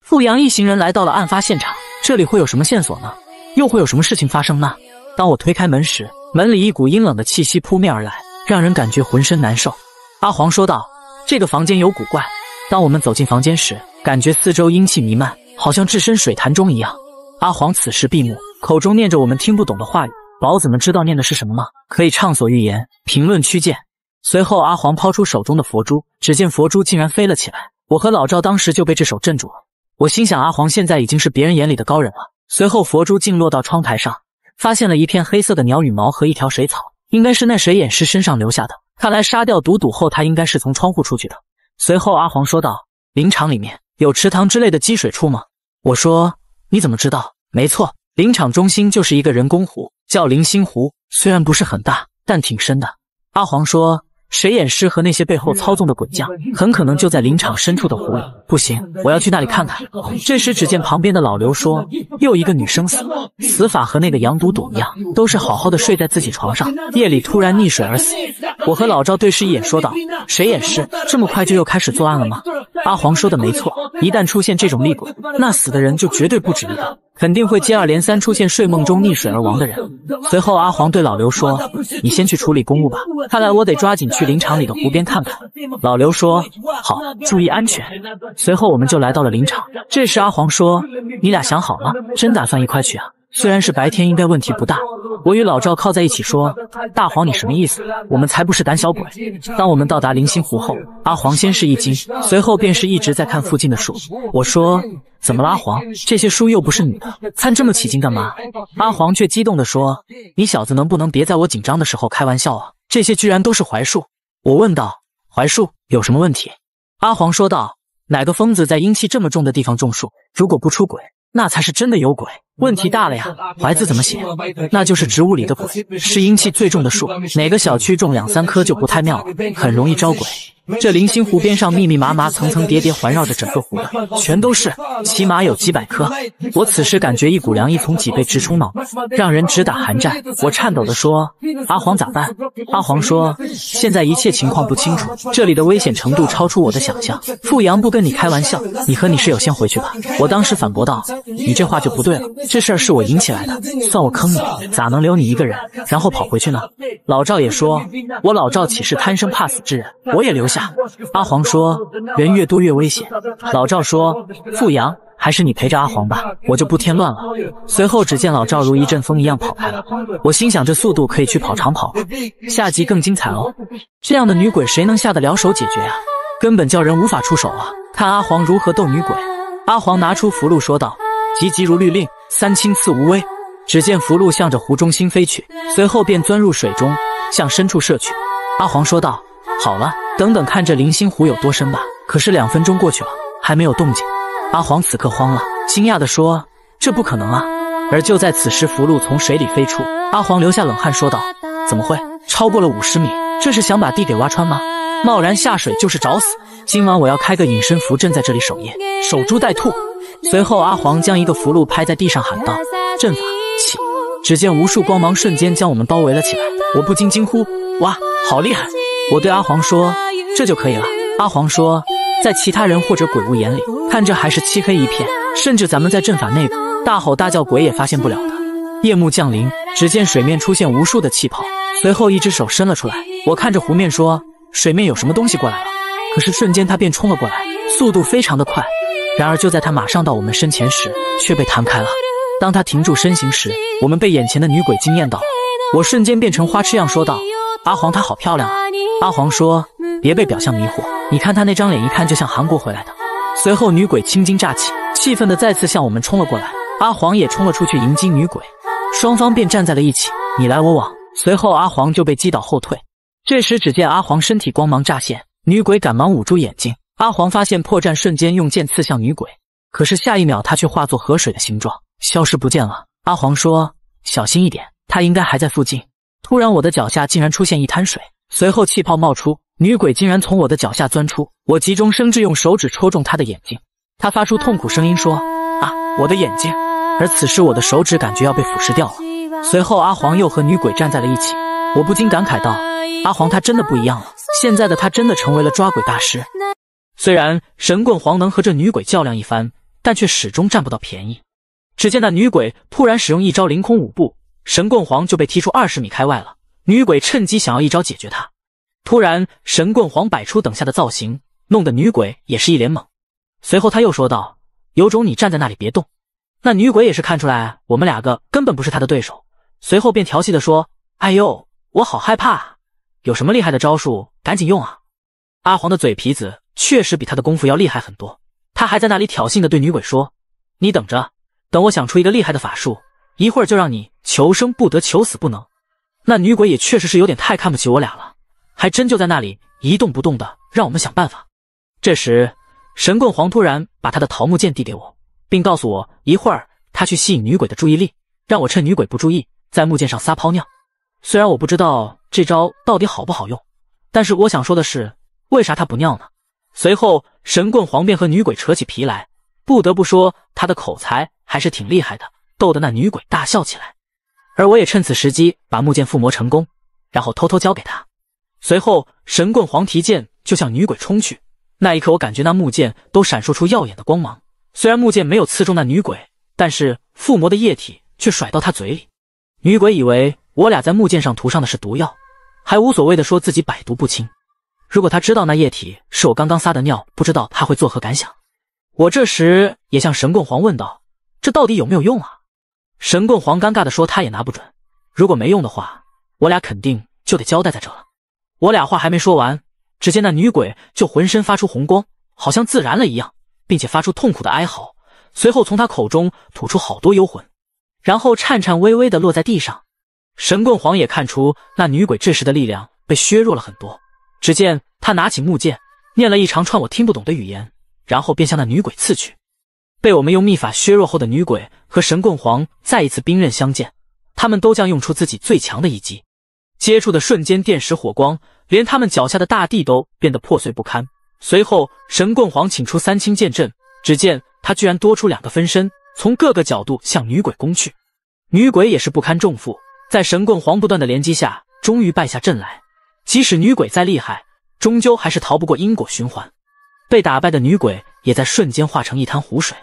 [SPEAKER 1] 富阳一行人来到了案发现场，这里会有什么线索呢？又会有什么事情发生呢？当我推开门时，门里一股阴冷的气息扑面而来，让人感觉浑身难受。阿黄说道：“这个房间有古怪。”当我们走进房间时，感觉四周阴气弥漫，好像置身水潭中一样。阿黄此时闭目，口中念着我们听不懂的话语。宝子们知道念的是什么吗？可以畅所欲言，评论区见。随后，阿黄抛出手中的佛珠，只见佛珠竟然飞了起来。我和老赵当时就被这手镇住了。我心想，阿黄现在已经是别人眼里的高人了。随后，佛珠竟落到窗台上，发现了一片黑色的鸟羽毛和一条水草，应该是那水眼石身上留下的。看来杀掉赌赌后，他应该是从窗户出去的。随后，阿黄说道：“林场里面。”有池塘之类的积水处吗？我说你怎么知道？没错，林场中心就是一个人工湖，叫林心湖。虽然不是很大，但挺深的。阿黄说。水眼师和那些背后操纵的鬼将，很可能就在林场深处的湖里。不行，我要去那里看看。这时，只见旁边的老刘说：“又一个女生死，了，死法和那个杨嘟嘟一样，都是好好的睡在自己床上，夜里突然溺水而死。”我和老赵对视一眼，说道：“水眼师，这么快就又开始作案了吗？”阿黄说的没错，一旦出现这种厉鬼，那死的人就绝对不止一个。肯定会接二连三出现睡梦中溺水而亡的人。随后，阿黄对老刘说：“你先去处理公务吧，看来我得抓紧去林场里的湖边看看。”老刘说：“好，注意安全。”随后，我们就来到了林场。这时，阿黄说：“你俩想好了，真打算一块去啊？”虽然是白天，应该问题不大。我与老赵靠在一起说：“大黄，你什么意思？我们才不是胆小鬼！”当我们到达灵星湖后，阿黄先是一惊，随后便是一直在看附近的树。我说：“怎么了，阿黄？这些树又不是你的，看这么起劲干嘛？”阿黄却激动地说：“你小子能不能别在我紧张的时候开玩笑啊？这些居然都是槐树！”我问道：“槐树有什么问题？”阿黄说道：“哪个疯子在阴气这么重的地方种树？如果不出鬼，那才是真的有鬼。”问题大了呀！槐字怎么写？那就是植物里的鬼，是阴气最重的树。哪个小区种两三棵就不太妙了，很容易招鬼。这灵星湖边上密密麻麻、层层叠叠环绕着整个湖的，全都是，起码有几百棵。我此时感觉一股凉意从脊背直冲脑，门，让人直打寒战。我颤抖地说：“阿黄咋办？”阿黄说：“现在一切情况不清楚，这里的危险程度超出我的想象。富阳不跟你开玩笑，你和你室友先回去吧。”我当时反驳道：“你这话就不对了，这事儿是我引起来的，算我坑你，咋能留你一个人，然后跑回去呢？”老赵也说：“我老赵岂是贪生怕死之人？我也留下。”阿黄说：“人越多越危险。”老赵说：“富阳，还是你陪着阿黄吧，我就不添乱了。”随后，只见老赵如一阵风一样跑开了。我心想，这速度可以去跑长跑。下集更精彩哦！这样的女鬼，谁能下得了手解决啊？根本叫人无法出手啊！看阿黄如何斗女鬼。阿黄拿出符箓，说道：“急急如律令，三清赐无威。”只见符箓向着湖中心飞去，随后便钻入水中，向深处射去。阿黄说道：“好了。”等等，看着灵星湖有多深吧。可是两分钟过去了，还没有动静。阿黄此刻慌了，惊讶地说：“这不可能啊！”而就在此时，符箓从水里飞出，阿黄流下冷汗说道：“怎么会超过了五十米？这是想把地给挖穿吗？贸然下水就是找死。今晚我要开个隐身符阵在这里守夜，守株待兔。”随后，阿黄将一个符箓拍在地上，喊道：“阵法起！”只见无数光芒瞬间将我们包围了起来。我不禁惊呼：“哇，好厉害！”我对阿黄说：“这就可以了。”阿黄说：“在其他人或者鬼物眼里，看这还是漆黑一片，甚至咱们在阵法内部大吼大叫，鬼也发现不了的。”夜幕降临，只见水面出现无数的气泡，随后一只手伸了出来。我看着湖面说：“水面有什么东西过来了？”可是瞬间他便冲了过来，速度非常的快。然而就在他马上到我们身前时，却被弹开了。当他停住身形时，我们被眼前的女鬼惊艳到，了。我瞬间变成花痴样说道。阿黄，她好漂亮啊！阿黄说：“别被表象迷惑，你看她那张脸，一看就像韩国回来的。”随后，女鬼青筋乍起，气愤的再次向我们冲了过来。阿黄也冲了出去迎接女鬼，双方便站在了一起，你来我往。随后，阿黄就被击倒后退。这时，只见阿黄身体光芒乍现，女鬼赶忙捂住眼睛。阿黄发现破绽，瞬间用剑刺向女鬼，可是下一秒，他却化作河水的形状，消失不见了。阿黄说：“小心一点，她应该还在附近。”突然，我的脚下竟然出现一滩水，随后气泡冒出，女鬼竟然从我的脚下钻出。我急中生智，用手指戳中她的眼睛，她发出痛苦声音说：“啊，我的眼睛！”而此时我的手指感觉要被腐蚀掉了。随后，阿黄又和女鬼站在了一起，我不禁感慨道：“阿黄，他真的不一样了，现在的他真的成为了抓鬼大师。”虽然神棍黄能和这女鬼较量一番，但却始终占不到便宜。只见那女鬼突然使用一招凌空舞步。神棍皇就被踢出二十米开外了，女鬼趁机想要一招解决他。突然，神棍皇摆出等下的造型，弄得女鬼也是一脸懵。随后他又说道：“有种你站在那里别动。”那女鬼也是看出来我们两个根本不是他的对手，随后便调戏的说：“哎呦，我好害怕啊！有什么厉害的招数，赶紧用啊！”阿黄的嘴皮子确实比他的功夫要厉害很多，他还在那里挑衅的对女鬼说：“你等着，等我想出一个厉害的法术。”一会儿就让你求生不得，求死不能。那女鬼也确实是有点太看不起我俩了，还真就在那里一动不动的，让我们想办法。这时，神棍皇突然把他的桃木剑递给我，并告诉我一会儿他去吸引女鬼的注意力，让我趁女鬼不注意在木剑上撒泡尿。虽然我不知道这招到底好不好用，但是我想说的是，为啥他不尿呢？随后，神棍皇便和女鬼扯起皮来。不得不说，他的口才还是挺厉害的。逗得那女鬼大笑起来，而我也趁此时机把木剑附魔成功，然后偷偷交给他。随后，神棍黄提剑就向女鬼冲去。那一刻，我感觉那木剑都闪烁出耀眼的光芒。虽然木剑没有刺中那女鬼，但是附魔的液体却甩到她嘴里。女鬼以为我俩在木剑上涂上的是毒药，还无所谓的说自己百毒不侵。如果他知道那液体是我刚刚撒的尿，不知道他会作何感想。我这时也向神棍黄问道：“这到底有没有用啊？”神棍皇尴尬的说：“他也拿不准，如果没用的话，我俩肯定就得交代在这了。”我俩话还没说完，只见那女鬼就浑身发出红光，好像自燃了一样，并且发出痛苦的哀嚎。随后从她口中吐出好多幽魂，然后颤颤巍巍的落在地上。神棍皇也看出那女鬼这时的力量被削弱了很多，只见他拿起木剑，念了一长串我听不懂的语言，然后便向那女鬼刺去。被我们用秘法削弱后的女鬼。和神棍皇再一次兵刃相见，他们都将用出自己最强的一击。接触的瞬间，电石火光，连他们脚下的大地都变得破碎不堪。随后，神棍皇请出三清剑阵，只见他居然多出两个分身，从各个角度向女鬼攻去。女鬼也是不堪重负，在神棍皇不断的连击下，终于败下阵来。即使女鬼再厉害，终究还是逃不过因果循环。被打败的女鬼也在瞬间化成一滩湖水。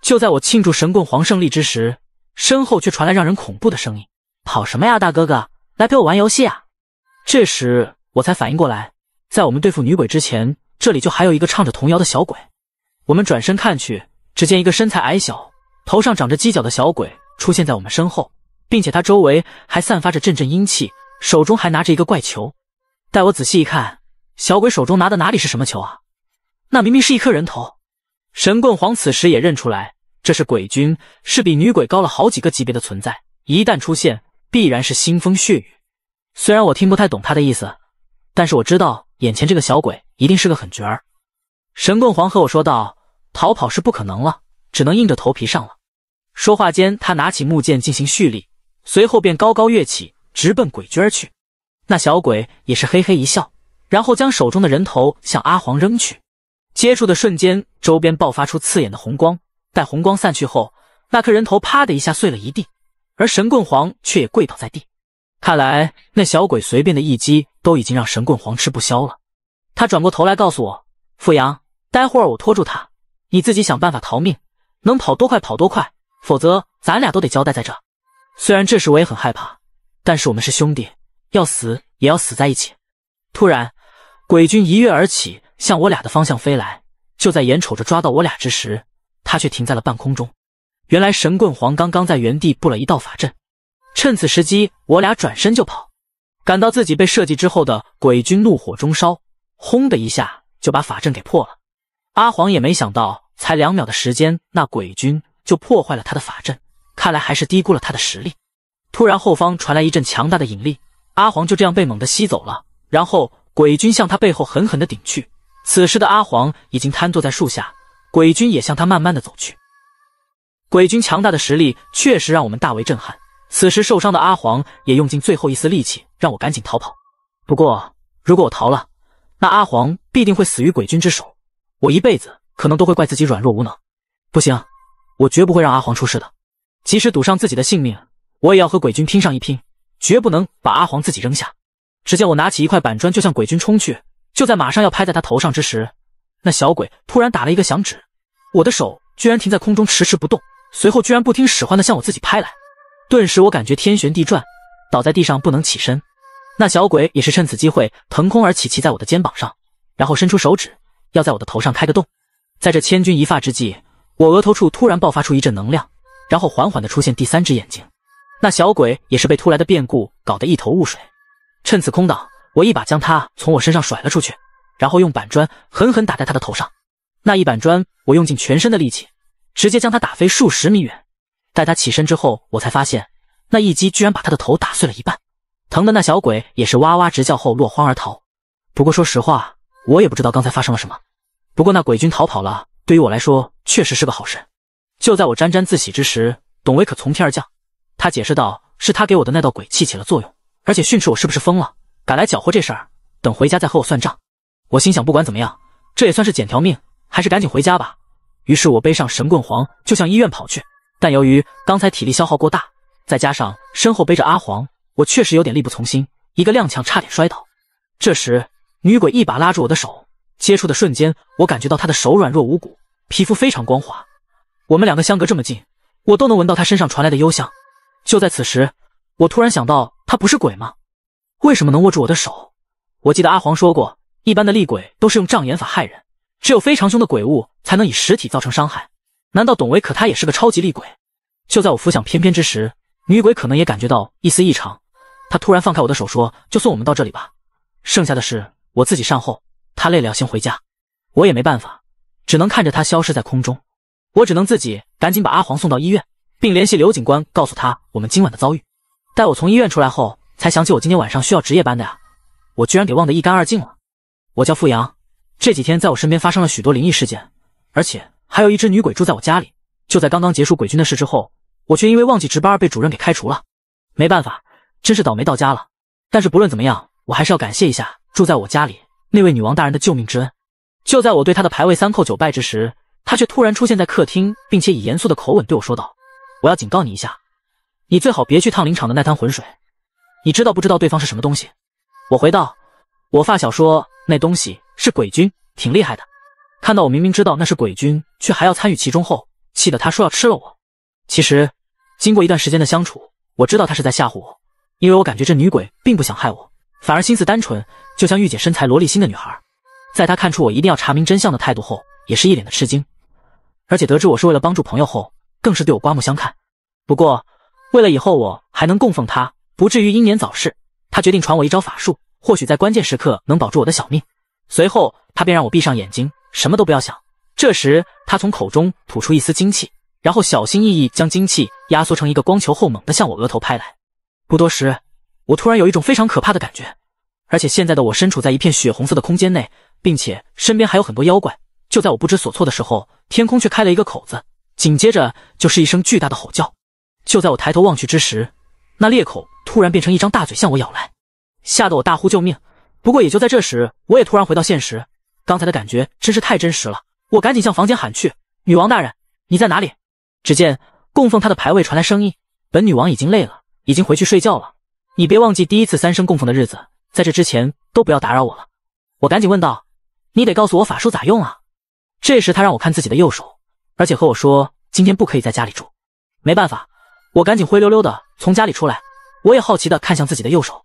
[SPEAKER 1] 就在我庆祝神棍黄胜利之时，身后却传来让人恐怖的声音：“跑什么呀，大哥哥，来陪我玩游戏啊！”这时我才反应过来，在我们对付女鬼之前，这里就还有一个唱着童谣的小鬼。我们转身看去，只见一个身材矮小、头上长着犄角的小鬼出现在我们身后，并且他周围还散发着阵阵阴气，手中还拿着一个怪球。待我仔细一看，小鬼手中拿的哪里是什么球啊？那明明是一颗人头。神棍皇此时也认出来，这是鬼君，是比女鬼高了好几个级别的存在。一旦出现，必然是腥风血雨。虽然我听不太懂他的意思，但是我知道眼前这个小鬼一定是个狠角儿。神棍皇和我说道：“逃跑是不可能了，只能硬着头皮上了。”说话间，他拿起木剑进行蓄力，随后便高高跃起，直奔鬼君而去。那小鬼也是嘿嘿一笑，然后将手中的人头向阿黄扔去。接触的瞬间，周边爆发出刺眼的红光。待红光散去后，那颗人头啪的一下碎了一地，而神棍皇却也跪倒在地。看来那小鬼随便的一击都已经让神棍皇吃不消了。他转过头来告诉我：“傅阳，待会儿我拖住他，你自己想办法逃命，能跑多快跑多快，否则咱俩都得交代在这。”虽然这时我也很害怕，但是我们是兄弟，要死也要死在一起。突然，鬼军一跃而起。向我俩的方向飞来，就在眼瞅着抓到我俩之时，他却停在了半空中。原来神棍黄刚刚在原地布了一道法阵，趁此时机，我俩转身就跑。感到自己被设计之后的鬼军怒火中烧，轰的一下就把法阵给破了。阿黄也没想到，才两秒的时间，那鬼军就破坏了他的法阵，看来还是低估了他的实力。突然后方传来一阵强大的引力，阿黄就这样被猛地吸走了，然后鬼军向他背后狠狠的顶去。此时的阿黄已经瘫坐在树下，鬼军也向他慢慢的走去。鬼军强大的实力确实让我们大为震撼。此时受伤的阿黄也用尽最后一丝力气，让我赶紧逃跑。不过，如果我逃了，那阿黄必定会死于鬼军之手，我一辈子可能都会怪自己软弱无能。不行，我绝不会让阿黄出事的。即使赌上自己的性命，我也要和鬼军拼上一拼，绝不能把阿黄自己扔下。只见我拿起一块板砖就向鬼军冲去。就在马上要拍在他头上之时，那小鬼突然打了一个响指，我的手居然停在空中迟迟不动，随后居然不听使唤的向我自己拍来。顿时我感觉天旋地转，倒在地上不能起身。那小鬼也是趁此机会腾空而起，骑在我的肩膀上，然后伸出手指要在我的头上开个洞。在这千钧一发之际，我额头处突然爆发出一阵能量，然后缓缓的出现第三只眼睛。那小鬼也是被突来的变故搞得一头雾水，趁此空档。我一把将他从我身上甩了出去，然后用板砖狠狠打在他的头上。那一板砖，我用尽全身的力气，直接将他打飞数十米远。待他起身之后，我才发现，那一击居然把他的头打碎了一半，疼的那小鬼也是哇哇直叫，后落荒而逃。不过说实话，我也不知道刚才发生了什么。不过那鬼君逃跑了，对于我来说确实是个好事。就在我沾沾自喜之时，董维可从天而降，他解释道：“是他给我的那道鬼气起了作用，而且训斥我是不是疯了。”赶来搅和这事儿，等回家再和我算账。我心想，不管怎么样，这也算是捡条命，还是赶紧回家吧。于是我背上神棍黄，就向医院跑去。但由于刚才体力消耗过大，再加上身后背着阿黄，我确实有点力不从心，一个踉跄，差点摔倒。这时，女鬼一把拉住我的手，接触的瞬间，我感觉到她的手软弱无骨，皮肤非常光滑。我们两个相隔这么近，我都能闻到她身上传来的幽香。就在此时，我突然想到，她不是鬼吗？为什么能握住我的手？我记得阿黄说过，一般的厉鬼都是用障眼法害人，只有非常凶的鬼物才能以实体造成伤害。难道董维可他也是个超级厉鬼？就在我浮想翩翩之时，女鬼可能也感觉到一丝异常，她突然放开我的手，说：“就送我们到这里吧，剩下的事我自己善后。”她累了，要先回家。我也没办法，只能看着她消失在空中。我只能自己赶紧把阿黄送到医院，并联系刘警官，告诉他我们今晚的遭遇。待我从医院出来后。才想起我今天晚上需要值夜班的呀，我居然给忘得一干二净了。我叫傅阳，这几天在我身边发生了许多灵异事件，而且还有一只女鬼住在我家里。就在刚刚结束鬼军的事之后，我却因为忘记值班被主任给开除了。没办法，真是倒霉到家了。但是不论怎么样，我还是要感谢一下住在我家里那位女王大人的救命之恩。就在我对她的牌位三叩九拜之时，她却突然出现在客厅，并且以严肃的口吻对我说道：“我要警告你一下，你最好别去趟林场的那滩浑水。”你知道不知道对方是什么东西？我回道：“我发小说那东西是鬼君，挺厉害的。看到我明明知道那是鬼君，却还要参与其中后，气得他说要吃了我。其实经过一段时间的相处，我知道他是在吓唬我，因为我感觉这女鬼并不想害我，反而心思单纯，就像御姐身材萝莉心的女孩。在她看出我一定要查明真相的态度后，也是一脸的吃惊，而且得知我是为了帮助朋友后，更是对我刮目相看。不过为了以后我还能供奉她。”不至于英年早逝。他决定传我一招法术，或许在关键时刻能保住我的小命。随后，他便让我闭上眼睛，什么都不要想。这时，他从口中吐出一丝精气，然后小心翼翼将精气压缩成一个光球后，猛地向我额头拍来。不多时，我突然有一种非常可怕的感觉，而且现在的我身处在一片血红色的空间内，并且身边还有很多妖怪。就在我不知所措的时候，天空却开了一个口子，紧接着就是一声巨大的吼叫。就在我抬头望去之时，那裂口。突然变成一张大嘴向我咬来，吓得我大呼救命。不过也就在这时，我也突然回到现实，刚才的感觉真是太真实了。我赶紧向房间喊去：“女王大人，你在哪里？”只见供奉他的牌位传来声音：“本女王已经累了，已经回去睡觉了。你别忘记第一次三生供奉的日子，在这之前都不要打扰我了。”我赶紧问道：“你得告诉我法术咋用啊？”这时他让我看自己的右手，而且和我说：“今天不可以在家里住。”没办法，我赶紧灰溜溜的从家里出来。我也好奇的看向自己的右手，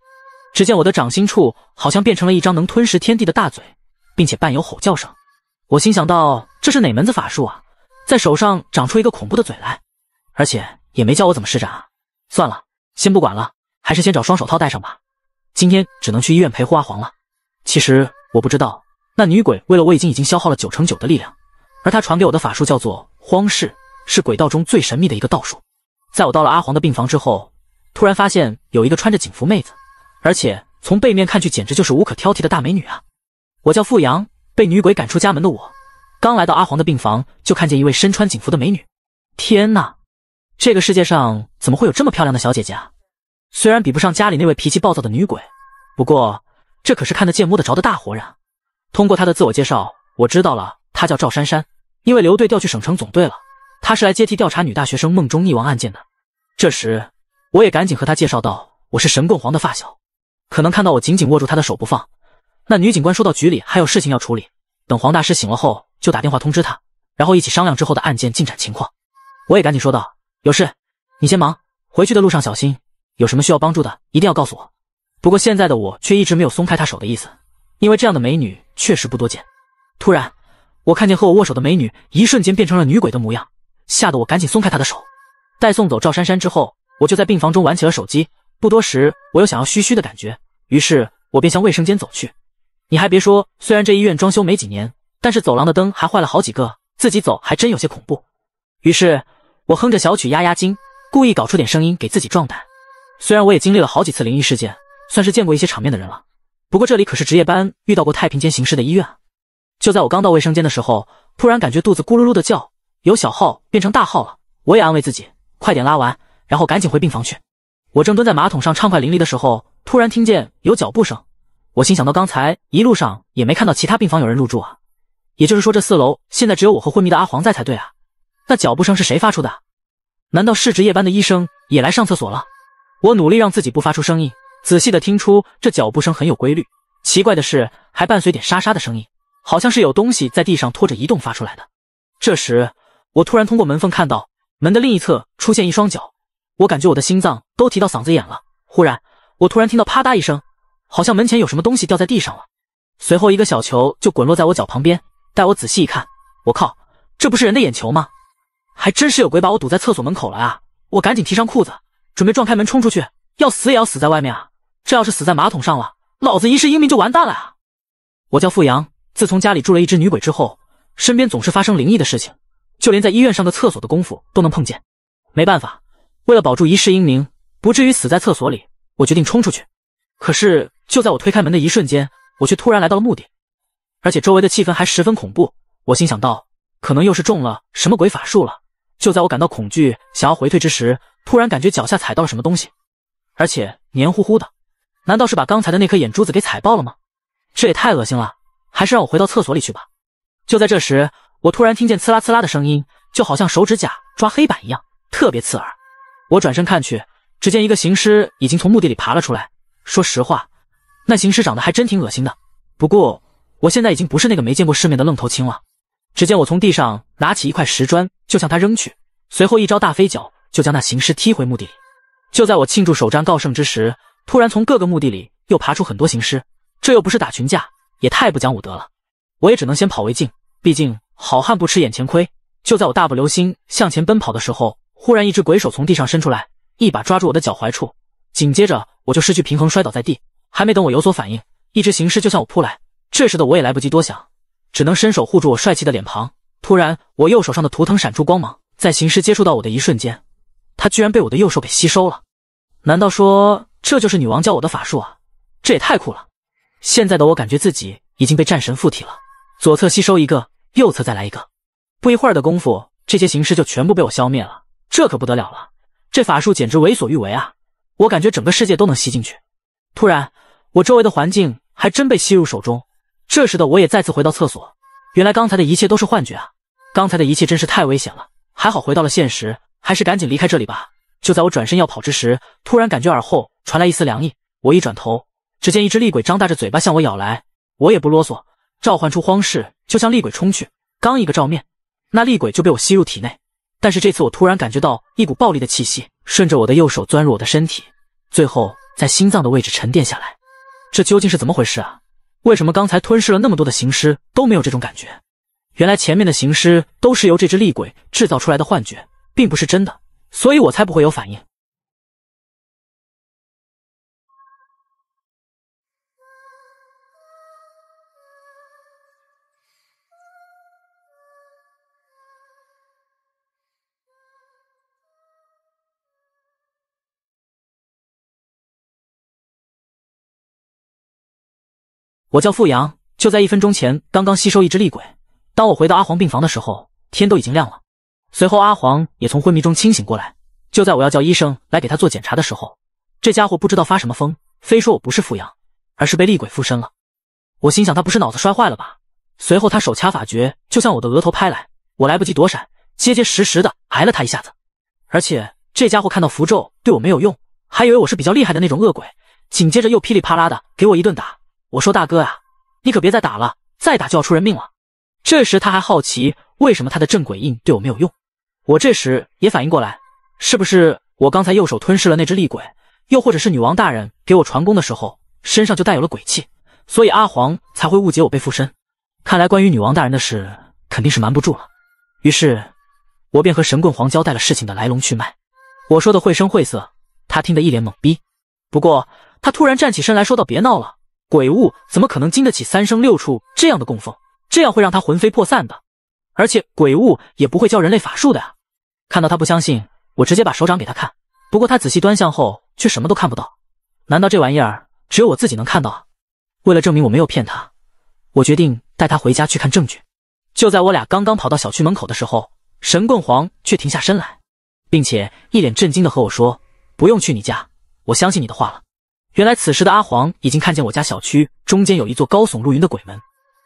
[SPEAKER 1] 只见我的掌心处好像变成了一张能吞噬天地的大嘴，并且伴有吼叫声。我心想到这是哪门子法术啊，在手上长出一个恐怖的嘴来，而且也没教我怎么施展啊。”算了，先不管了，还是先找双手套戴上吧。今天只能去医院陪护阿黄了。其实我不知道，那女鬼为了我已经已经消耗了九成九的力量，而她传给我的法术叫做荒世，是鬼道中最神秘的一个道术。在我到了阿黄的病房之后。突然发现有一个穿着警服妹子，而且从背面看去简直就是无可挑剔的大美女啊！我叫付阳，被女鬼赶出家门的我，刚来到阿黄的病房就看见一位身穿警服的美女。天哪，这个世界上怎么会有这么漂亮的小姐姐啊？虽然比不上家里那位脾气暴躁的女鬼，不过这可是看得见摸得着的大活人通过她的自我介绍，我知道了她叫赵珊珊，因为刘队调去省城总队了，她是来接替调查女大学生梦中溺亡案件的。这时。我也赶紧和他介绍道：“我是神棍黄的发小，可能看到我紧紧握住他的手不放。”那女警官说到：“局里还有事情要处理，等黄大师醒了后就打电话通知他，然后一起商量之后的案件进展情况。”我也赶紧说道：“有事，你先忙，回去的路上小心，有什么需要帮助的一定要告诉我。”不过现在的我却一直没有松开他手的意思，因为这样的美女确实不多见。突然，我看见和我握手的美女一瞬间变成了女鬼的模样，吓得我赶紧松开她的手。待送走赵珊珊之后。我就在病房中玩起了手机。不多时，我又想要嘘嘘的感觉，于是我便向卫生间走去。你还别说，虽然这医院装修没几年，但是走廊的灯还坏了好几个，自己走还真有些恐怖。于是，我哼着小曲压压惊，故意搞出点声音给自己壮胆。虽然我也经历了好几次灵异事件，算是见过一些场面的人了，不过这里可是值夜班遇到过太平间行事的医院就在我刚到卫生间的时候，突然感觉肚子咕噜噜的叫，由小号变成大号了。我也安慰自己，快点拉完。然后赶紧回病房去。我正蹲在马桶上畅快淋漓的时候，突然听见有脚步声。我心想，到刚才一路上也没看到其他病房有人入住啊，也就是说，这四楼现在只有我和昏迷的阿黄在才对啊。那脚步声是谁发出的？难道是值夜班的医生也来上厕所了？我努力让自己不发出声音，仔细的听出这脚步声很有规律。奇怪的是，还伴随点沙沙的声音，好像是有东西在地上拖着移动发出来的。这时，我突然通过门缝看到门的另一侧出现一双脚。我感觉我的心脏都提到嗓子眼了。忽然，我突然听到啪嗒一声，好像门前有什么东西掉在地上了。随后，一个小球就滚落在我脚旁边。待我仔细一看，我靠，这不是人的眼球吗？还真是有鬼把我堵在厕所门口了啊！我赶紧提上裤子，准备撞开门冲出去，要死也要死在外面啊！这要是死在马桶上了，老子一世英名就完蛋了啊！我叫付阳，自从家里住了一只女鬼之后，身边总是发生灵异的事情，就连在医院上的厕所的功夫都能碰见。没办法。为了保住一世英名，不至于死在厕所里，我决定冲出去。可是，就在我推开门的一瞬间，我却突然来到了墓地，而且周围的气氛还十分恐怖。我心想到，可能又是中了什么鬼法术了。就在我感到恐惧，想要回退之时，突然感觉脚下踩到了什么东西，而且黏糊糊的。难道是把刚才的那颗眼珠子给踩爆了吗？这也太恶心了，还是让我回到厕所里去吧。就在这时，我突然听见刺啦刺啦的声音，就好像手指甲抓黑板一样，特别刺耳。我转身看去，只见一个行尸已经从墓地里爬了出来。说实话，那行尸长得还真挺恶心的。不过，我现在已经不是那个没见过世面的愣头青了。只见我从地上拿起一块石砖，就向他扔去，随后一招大飞脚就将那行尸踢回墓地里。就在我庆祝首战告胜之时，突然从各个墓地里又爬出很多行尸。这又不是打群架，也太不讲武德了。我也只能先跑为敬，毕竟好汉不吃眼前亏。就在我大步流星向前奔跑的时候。忽然，一只鬼手从地上伸出来，一把抓住我的脚踝处，紧接着我就失去平衡摔倒在地。还没等我有所反应，一只行尸就向我扑来。这时的我也来不及多想，只能伸手护住我帅气的脸庞。突然，我右手上的图腾闪出光芒，在行尸接触到我的一瞬间，他居然被我的右手给吸收了。难道说这就是女王教我的法术啊？这也太酷了！现在的我感觉自己已经被战神附体了。左侧吸收一个，右侧再来一个。不一会儿的功夫，这些行尸就全部被我消灭了。这可不得了了，这法术简直为所欲为啊！我感觉整个世界都能吸进去。突然，我周围的环境还真被吸入手中。这时的我也再次回到厕所，原来刚才的一切都是幻觉啊！刚才的一切真是太危险了，还好回到了现实，还是赶紧离开这里吧。就在我转身要跑之时，突然感觉耳后传来一丝凉意，我一转头，只见一只厉鬼张大着嘴巴向我咬来。我也不啰嗦，召唤出荒势就向厉鬼冲去。刚一个照面，那厉鬼就被我吸入体内。但是这次我突然感觉到一股暴力的气息顺着我的右手钻入我的身体，最后在心脏的位置沉淀下来。这究竟是怎么回事啊？为什么刚才吞噬了那么多的行尸都没有这种感觉？原来前面的行尸都是由这只厉鬼制造出来的幻觉，并不是真的，所以我才不会有反应。我叫傅阳，就在一分钟前刚刚吸收一只厉鬼。当我回到阿黄病房的时候，天都已经亮了。随后阿黄也从昏迷中清醒过来。就在我要叫医生来给他做检查的时候，这家伙不知道发什么疯，非说我不是傅阳，而是被厉鬼附身了。我心想他不是脑子摔坏了吧？随后他手掐法诀，就向我的额头拍来。我来不及躲闪，结结实实的挨了他一下子。而且这家伙看到符咒对我没有用，还以为我是比较厉害的那种恶鬼，紧接着又噼里啪啦的给我一顿打。我说大哥呀，你可别再打了，再打就要出人命了。这时他还好奇为什么他的镇鬼印对我没有用。我这时也反应过来，是不是我刚才右手吞噬了那只厉鬼，又或者是女王大人给我传功的时候身上就带有了鬼气，所以阿黄才会误解我被附身？看来关于女王大人的事肯定是瞒不住了。于是，我便和神棍黄交代了事情的来龙去脉。我说的绘声绘色，他听得一脸懵逼。不过他突然站起身来说道：“别闹了。”鬼物怎么可能经得起三生六处这样的供奉？这样会让他魂飞魄散的。而且鬼物也不会教人类法术的呀。看到他不相信，我直接把手掌给他看。不过他仔细端详后，却什么都看不到。难道这玩意儿只有我自己能看到啊？为了证明我没有骗他，我决定带他回家去看证据。就在我俩刚刚跑到小区门口的时候，神棍黄却停下身来，并且一脸震惊的和我说：“不用去你家，我相信你的话了。”原来此时的阿黄已经看见我家小区中间有一座高耸入云的鬼门，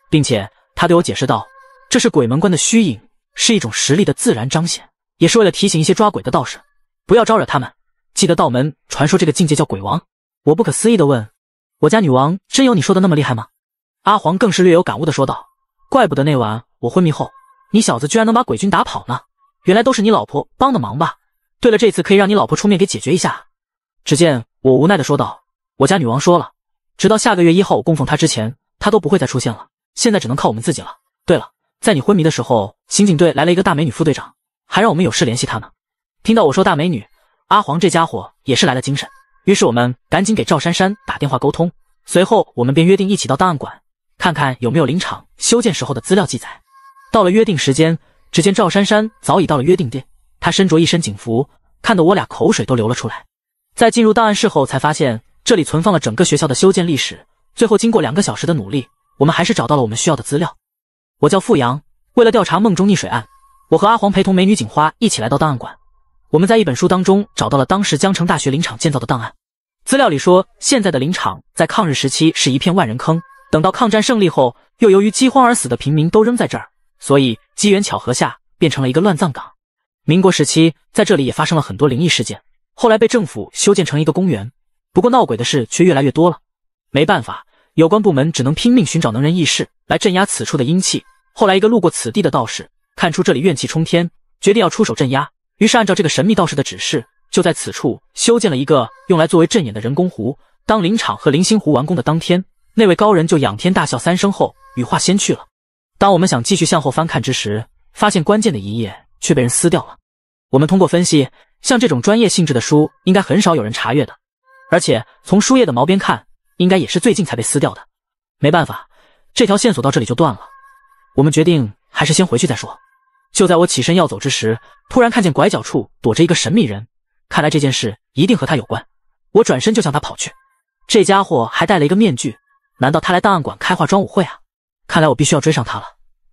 [SPEAKER 1] 并且他对我解释道：“这是鬼门关的虚影，是一种实力的自然彰显，也是为了提醒一些抓鬼的道士不要招惹他们。记得道门传说这个境界叫鬼王。”我不可思议的问：“我家女王真有你说的那么厉害吗？”阿黄更是略有感悟的说道：“怪不得那晚我昏迷后，你小子居然能把鬼君打跑呢，原来都是你老婆帮的忙吧？对了，这次可以让你老婆出面给解决一下。”只见我无奈的说道。我家女王说了，直到下个月一号我供奉她之前，她都不会再出现了。现在只能靠我们自己了。对了，在你昏迷的时候，刑警队来了一个大美女副队长，还让我们有事联系她呢。听到我说大美女，阿黄这家伙也是来了精神。于是我们赶紧给赵珊珊打电话沟通，随后我们便约定一起到档案馆，看看有没有林场修建时候的资料记载。到了约定时间，只见赵珊珊早已到了约定地，她身着一身警服，看得我俩口水都流了出来。在进入档案室后，才发现。这里存放了整个学校的修建历史。最后经过两个小时的努力，我们还是找到了我们需要的资料。我叫富阳，为了调查梦中溺水案，我和阿黄陪同美女警花一起来到档案馆。我们在一本书当中找到了当时江城大学林场建造的档案。资料里说，现在的林场在抗日时期是一片万人坑，等到抗战胜利后，又由于饥荒而死的平民都扔在这儿，所以机缘巧合下变成了一个乱葬岗。民国时期在这里也发生了很多灵异事件，后来被政府修建成一个公园。不过闹鬼的事却越来越多了，没办法，有关部门只能拼命寻找能人异士来镇压此处的阴气。后来，一个路过此地的道士看出这里怨气冲天，决定要出手镇压。于是，按照这个神秘道士的指示，就在此处修建了一个用来作为镇眼的人工湖。当林场和灵星湖完工的当天，那位高人就仰天大笑三声后羽化仙去了。当我们想继续向后翻看之时，发现关键的一页却被人撕掉了。我们通过分析，像这种专业性质的书，应该很少有人查阅的。而且从书页的毛边看，应该也是最近才被撕掉的。没办法，这条线索到这里就断了。我们决定还是先回去再说。就在我起身要走之时，突然看见拐角处躲着一个神秘人，看来这件事一定和他有关。我转身就向他跑去。这家伙还戴了一个面具，难道他来档案馆开化妆舞会啊？看来我必须要追上他了，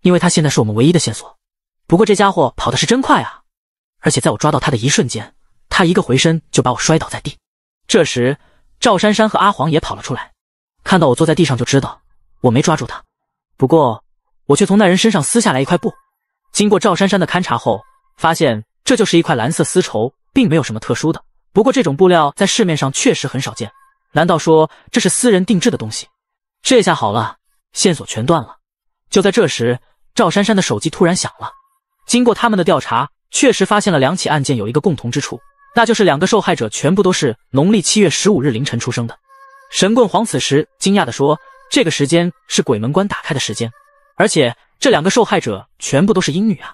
[SPEAKER 1] 因为他现在是我们唯一的线索。不过这家伙跑的是真快啊！而且在我抓到他的一瞬间，他一个回身就把我摔倒在地。这时，赵珊珊和阿黄也跑了出来，看到我坐在地上就知道我没抓住他。不过，我却从那人身上撕下来一块布。经过赵珊珊的勘察后，发现这就是一块蓝色丝绸，并没有什么特殊的。不过，这种布料在市面上确实很少见。难道说这是私人定制的东西？这下好了，线索全断了。就在这时，赵珊珊的手机突然响了。经过他们的调查，确实发现了两起案件有一个共同之处。那就是两个受害者全部都是农历七月十五日凌晨出生的。神棍皇此时惊讶地说：“这个时间是鬼门关打开的时间，而且这两个受害者全部都是阴女啊！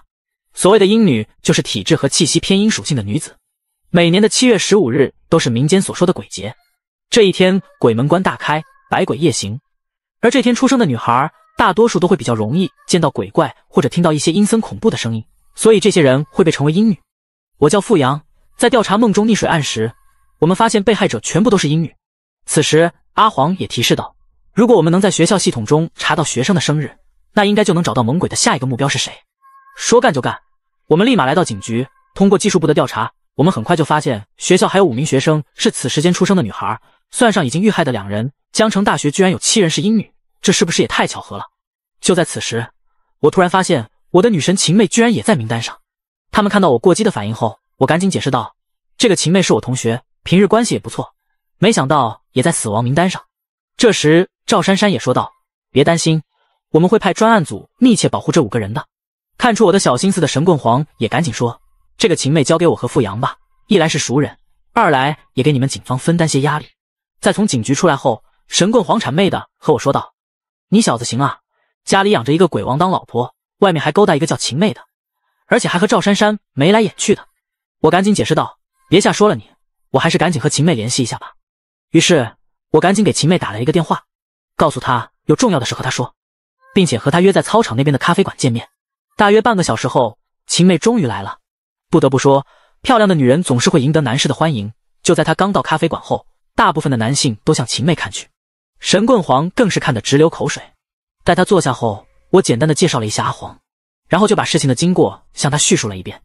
[SPEAKER 1] 所谓的阴女就是体质和气息偏阴属性的女子。每年的七月十五日都是民间所说的鬼节，这一天鬼门关大开，百鬼夜行。而这天出生的女孩，大多数都会比较容易见到鬼怪或者听到一些阴森恐怖的声音，所以这些人会被称为阴女。我叫傅阳。”在调查梦中溺水案时，我们发现被害者全部都是英女。此时，阿黄也提示道：“如果我们能在学校系统中查到学生的生日，那应该就能找到猛鬼的下一个目标是谁。”说干就干，我们立马来到警局。通过技术部的调查，我们很快就发现学校还有五名学生是此时间出生的女孩。算上已经遇害的两人，江城大学居然有七人是英女，这是不是也太巧合了？就在此时，我突然发现我的女神秦妹居然也在名单上。他们看到我过激的反应后。我赶紧解释道：“这个秦妹是我同学，平日关系也不错，没想到也在死亡名单上。”这时，赵珊珊也说道：“别担心，我们会派专案组密切保护这五个人的。”看出我的小心思的神棍黄也赶紧说：“这个秦妹交给我和富阳吧，一来是熟人，二来也给你们警方分担些压力。”在从警局出来后，神棍黄谄媚的和我说道：“你小子行啊，家里养着一个鬼王当老婆，外面还勾搭一个叫秦妹的，而且还和赵珊珊眉来眼去的。”我赶紧解释道：“别瞎说了，你，我还是赶紧和秦妹联系一下吧。”于是，我赶紧给秦妹打了一个电话，告诉她有重要的事和她说，并且和她约在操场那边的咖啡馆见面。大约半个小时后，秦妹终于来了。不得不说，漂亮的女人总是会赢得男士的欢迎。就在她刚到咖啡馆后，大部分的男性都向秦妹看去，神棍黄更是看得直流口水。待他坐下后，我简单的介绍了一下阿黄，然后就把事情的经过向他叙述了一遍。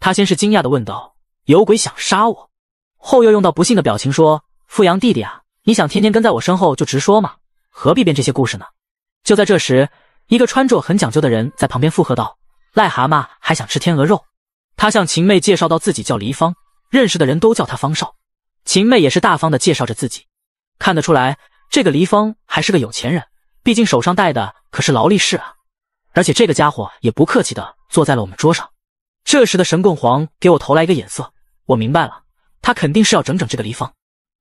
[SPEAKER 1] 他先是惊讶的问道：“有鬼想杀我？”后又用到不信的表情说：“富阳弟弟啊，你想天天跟在我身后就直说嘛，何必编这些故事呢？”就在这时，一个穿着很讲究的人在旁边附和道：“癞蛤蟆还想吃天鹅肉。”他向秦妹介绍到：“自己叫黎芳，认识的人都叫他方少。”秦妹也是大方的介绍着自己，看得出来，这个黎芳还是个有钱人，毕竟手上戴的可是劳力士啊。而且这个家伙也不客气的坐在了我们桌上。这时的神棍皇给我投来一个眼色，我明白了，他肯定是要整整这个黎芳。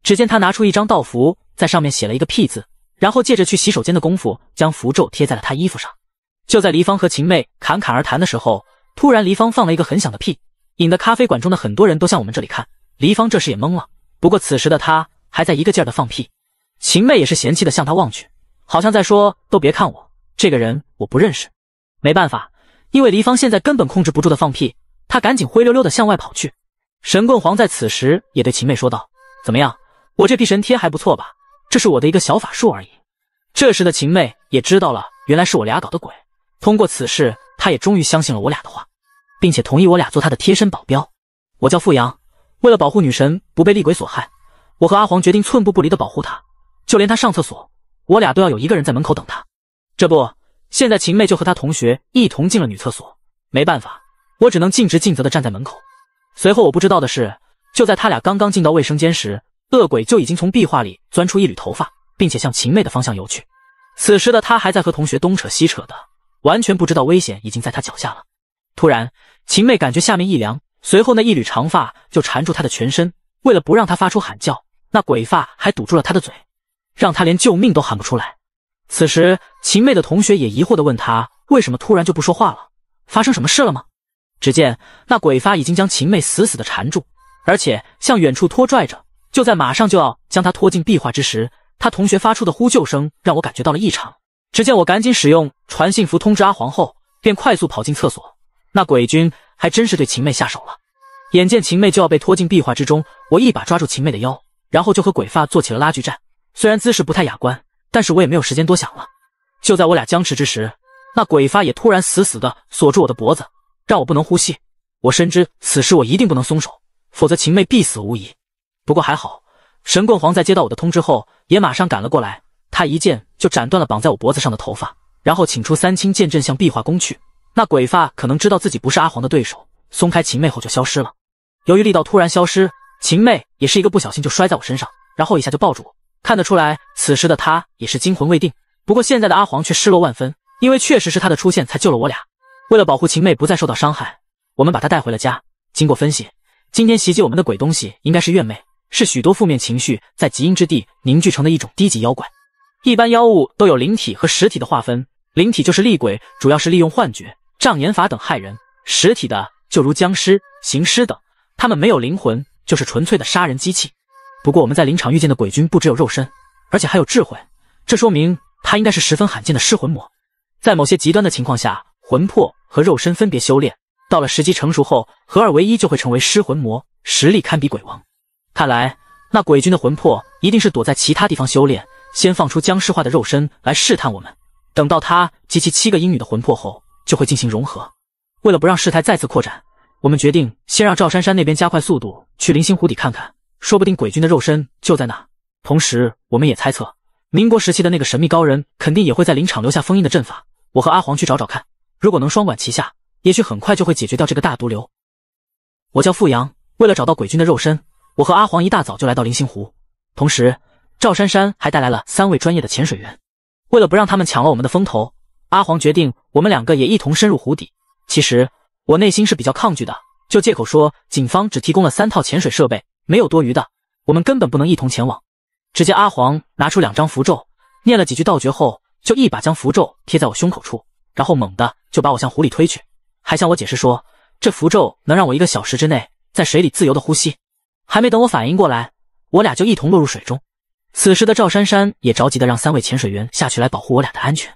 [SPEAKER 1] 只见他拿出一张道符，在上面写了一个屁字，然后借着去洗手间的功夫，将符咒贴在了他衣服上。就在黎芳和秦妹侃侃而谈的时候，突然黎芳放了一个很响的屁，引得咖啡馆中的很多人都向我们这里看。黎芳这时也懵了，不过此时的他还在一个劲儿的放屁。秦妹也是嫌弃的向他望去，好像在说都别看我，这个人我不认识。没办法。因为黎芳现在根本控制不住的放屁，她赶紧灰溜溜的向外跑去。神棍皇在此时也对秦妹说道：“怎么样，我这辟神贴还不错吧？这是我的一个小法术而已。”这时的秦妹也知道了，原来是我俩搞的鬼。通过此事，她也终于相信了我俩的话，并且同意我俩做她的贴身保镖。我叫傅阳，为了保护女神不被厉鬼所害，我和阿黄决定寸步不离的保护她。就连她上厕所，我俩都要有一个人在门口等她。这不。现在秦妹就和她同学一同进了女厕所，没办法，我只能尽职尽责的站在门口。随后我不知道的是，就在他俩刚刚进到卫生间时，恶鬼就已经从壁画里钻出一缕头发，并且向秦妹的方向游去。此时的他还在和同学东扯西扯的，完全不知道危险已经在他脚下了。突然，秦妹感觉下面一凉，随后那一缕长发就缠住她的全身，为了不让她发出喊叫，那鬼发还堵住了她的嘴，让她连救命都喊不出来。此时，秦妹的同学也疑惑地问她：“为什么突然就不说话了？发生什么事了吗？”只见那鬼发已经将秦妹死死地缠住，而且向远处拖拽着。就在马上就要将她拖进壁画之时，她同学发出的呼救声让我感觉到了异常。只见我赶紧使用传信符通知阿黄后，便快速跑进厕所。那鬼君还真是对秦妹下手了。眼见秦妹就要被拖进壁画之中，我一把抓住秦妹的腰，然后就和鬼发做起了拉锯战。虽然姿势不太雅观。但是我也没有时间多想了，就在我俩僵持之时，那鬼发也突然死死的锁住我的脖子，让我不能呼吸。我深知此时我一定不能松手，否则秦妹必死无疑。不过还好，神棍皇在接到我的通知后，也马上赶了过来。他一剑就斩断了绑在我脖子上的头发，然后请出三清剑阵向壁画攻去。那鬼发可能知道自己不是阿黄的对手，松开秦妹后就消失了。由于力道突然消失，秦妹也是一个不小心就摔在我身上，然后一下就抱住我。看得出来，此时的他也是惊魂未定。不过现在的阿黄却失落万分，因为确实是他的出现才救了我俩。为了保护秦妹不再受到伤害，我们把她带回了家。经过分析，今天袭击我们的鬼东西应该是怨妹，是许多负面情绪在极阴之地凝聚成的一种低级妖怪。一般妖物都有灵体和实体的划分，灵体就是厉鬼，主要是利用幻觉、障眼法等害人；实体的就如僵尸、行尸等，他们没有灵魂，就是纯粹的杀人机器。不过我们在林场遇见的鬼君不只有肉身，而且还有智慧，这说明他应该是十分罕见的尸魂魔。在某些极端的情况下，魂魄和肉身分别修炼，到了时机成熟后合二为一，就会成为尸魂魔，实力堪比鬼王。看来那鬼君的魂魄一定是躲在其他地方修炼，先放出僵尸化的肉身来试探我们，等到他及其七个阴女的魂魄后，就会进行融合。为了不让事态再次扩展，我们决定先让赵珊珊那边加快速度去灵星湖底看看。说不定鬼君的肉身就在那。同时，我们也猜测，民国时期的那个神秘高人肯定也会在林场留下封印的阵法。我和阿黄去找找看。如果能双管齐下，也许很快就会解决掉这个大毒瘤。我叫傅阳，为了找到鬼君的肉身，我和阿黄一大早就来到灵心湖。同时，赵珊珊还带来了三位专业的潜水员。为了不让他们抢了我们的风头，阿黄决定我们两个也一同深入湖底。其实我内心是比较抗拒的，就借口说警方只提供了三套潜水设备。没有多余的，我们根本不能一同前往。只见阿黄拿出两张符咒，念了几句道诀后，就一把将符咒贴在我胸口处，然后猛地就把我向湖里推去，还向我解释说，这符咒能让我一个小时之内在水里自由的呼吸。还没等我反应过来，我俩就一同落入水中。此时的赵珊珊也着急的让三位潜水员下去来保护我俩的安全。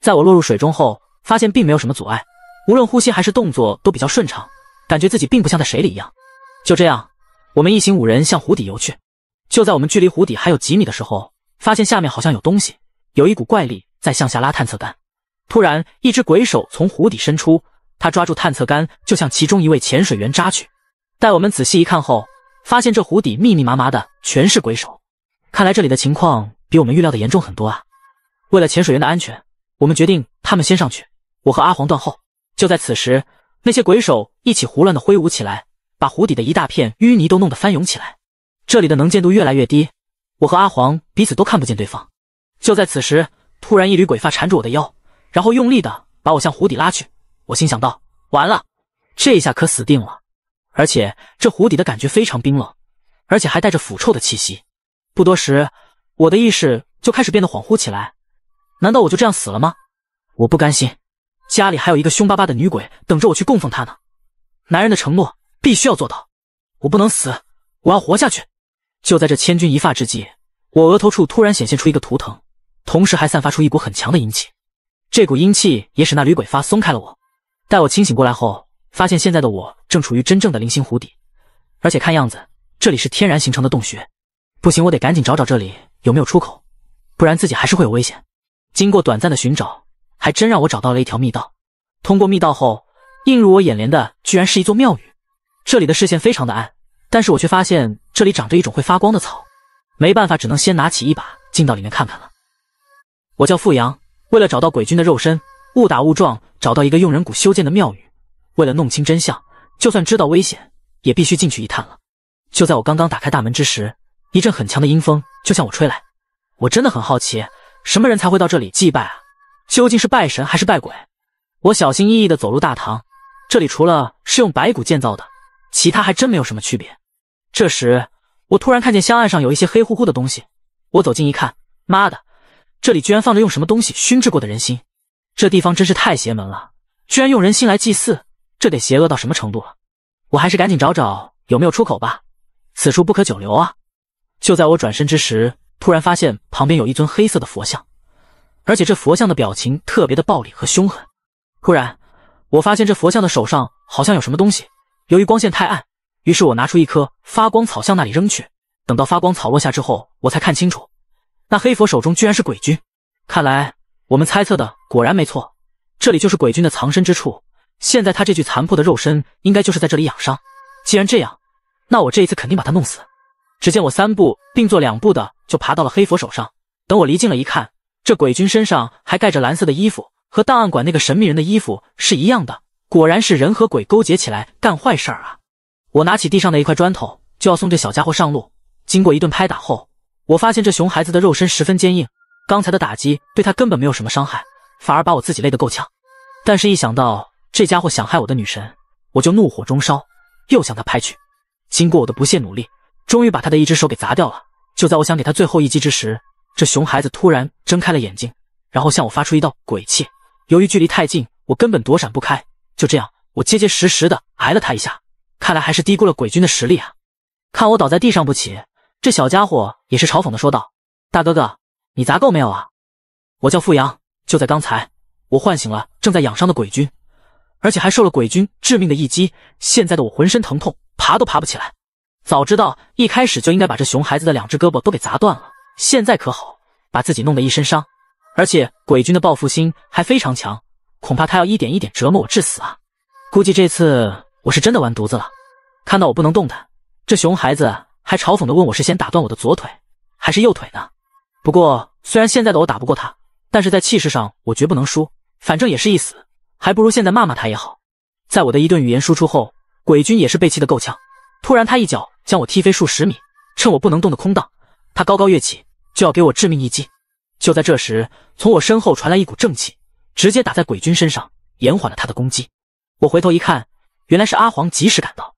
[SPEAKER 1] 在我落入水中后，发现并没有什么阻碍，无论呼吸还是动作都比较顺畅，感觉自己并不像在水里一样。就这样。我们一行五人向湖底游去，就在我们距离湖底还有几米的时候，发现下面好像有东西，有一股怪力在向下拉探测杆。突然，一只鬼手从湖底伸出，他抓住探测杆就向其中一位潜水员扎去。待我们仔细一看后，发现这湖底密密麻麻的全是鬼手，看来这里的情况比我们预料的严重很多啊！为了潜水员的安全，我们决定他们先上去，我和阿黄断后。就在此时，那些鬼手一起胡乱的挥舞起来。把湖底的一大片淤泥都弄得翻涌起来，这里的能见度越来越低，我和阿黄彼此都看不见对方。就在此时，突然一缕鬼发缠住我的腰，然后用力的把我向湖底拉去。我心想到：完了，这一下可死定了。而且这湖底的感觉非常冰冷，而且还带着腐臭的气息。不多时，我的意识就开始变得恍惚起来。难道我就这样死了吗？我不甘心，家里还有一个凶巴巴的女鬼等着我去供奉她呢。男人的承诺。必须要做到，我不能死，我要活下去。就在这千钧一发之际，我额头处突然显现出一个图腾，同时还散发出一股很强的阴气。这股阴气也使那女鬼发松开了我。待我清醒过来后，发现现在的我正处于真正的灵星湖底，而且看样子这里是天然形成的洞穴。不行，我得赶紧找找这里有没有出口，不然自己还是会有危险。经过短暂的寻找，还真让我找到了一条密道。通过密道后，映入我眼帘的居然是一座庙宇。这里的视线非常的暗，但是我却发现这里长着一种会发光的草。没办法，只能先拿起一把进到里面看看了。我叫富阳，为了找到鬼君的肉身，误打误撞找到一个用人骨修建的庙宇。为了弄清真相，就算知道危险，也必须进去一探了。就在我刚刚打开大门之时，一阵很强的阴风就向我吹来。我真的很好奇，什么人才会到这里祭拜啊？究竟是拜神还是拜鬼？我小心翼翼的走入大堂，这里除了是用白骨建造的。其他还真没有什么区别。这时，我突然看见香案上有一些黑乎乎的东西，我走近一看，妈的，这里居然放着用什么东西熏制过的人心！这地方真是太邪门了，居然用人心来祭祀，这得邪恶到什么程度了？我还是赶紧找找有没有出口吧，此处不可久留啊！就在我转身之时，突然发现旁边有一尊黑色的佛像，而且这佛像的表情特别的暴力和凶狠。突然，我发现这佛像的手上好像有什么东西。由于光线太暗，于是我拿出一颗发光草向那里扔去。等到发光草落下之后，我才看清楚，那黑佛手中居然是鬼君。看来我们猜测的果然没错，这里就是鬼君的藏身之处。现在他这具残破的肉身，应该就是在这里养伤。既然这样，那我这一次肯定把他弄死。只见我三步并作两步的就爬到了黑佛手上。等我离近了一看，这鬼君身上还盖着蓝色的衣服，和档案馆那个神秘人的衣服是一样的。果然是人和鬼勾结起来干坏事儿啊！我拿起地上的一块砖头，就要送这小家伙上路。经过一顿拍打后，我发现这熊孩子的肉身十分坚硬，刚才的打击对他根本没有什么伤害，反而把我自己累得够呛。但是，一想到这家伙想害我的女神，我就怒火中烧，又向他拍去。经过我的不懈努力，终于把他的一只手给砸掉了。就在我想给他最后一击之时，这熊孩子突然睁开了眼睛，然后向我发出一道鬼气。由于距离太近，我根本躲闪不开。就这样，我结结实实的挨了他一下，看来还是低估了鬼军的实力啊！看我倒在地上不起，这小家伙也是嘲讽的说道：“大哥哥，你砸够没有啊？”我叫傅阳，就在刚才，我唤醒了正在养伤的鬼军，而且还受了鬼军致命的一击，现在的我浑身疼痛，爬都爬不起来。早知道一开始就应该把这熊孩子的两只胳膊都给砸断了，现在可好，把自己弄得一身伤，而且鬼军的报复心还非常强。恐怕他要一点一点折磨我致死啊！估计这次我是真的完犊子了。看到我不能动弹，这熊孩子还嘲讽的问我是先打断我的左腿还是右腿呢？不过虽然现在的我打不过他，但是在气势上我绝不能输。反正也是一死，还不如现在骂骂他也好。在我的一顿语言输出后，鬼君也是被气得够呛。突然他一脚将我踢飞数十米，趁我不能动的空档，他高高跃起就要给我致命一击。就在这时，从我身后传来一股正气。直接打在鬼君身上，延缓了他的攻击。我回头一看，原来是阿黄及时赶到。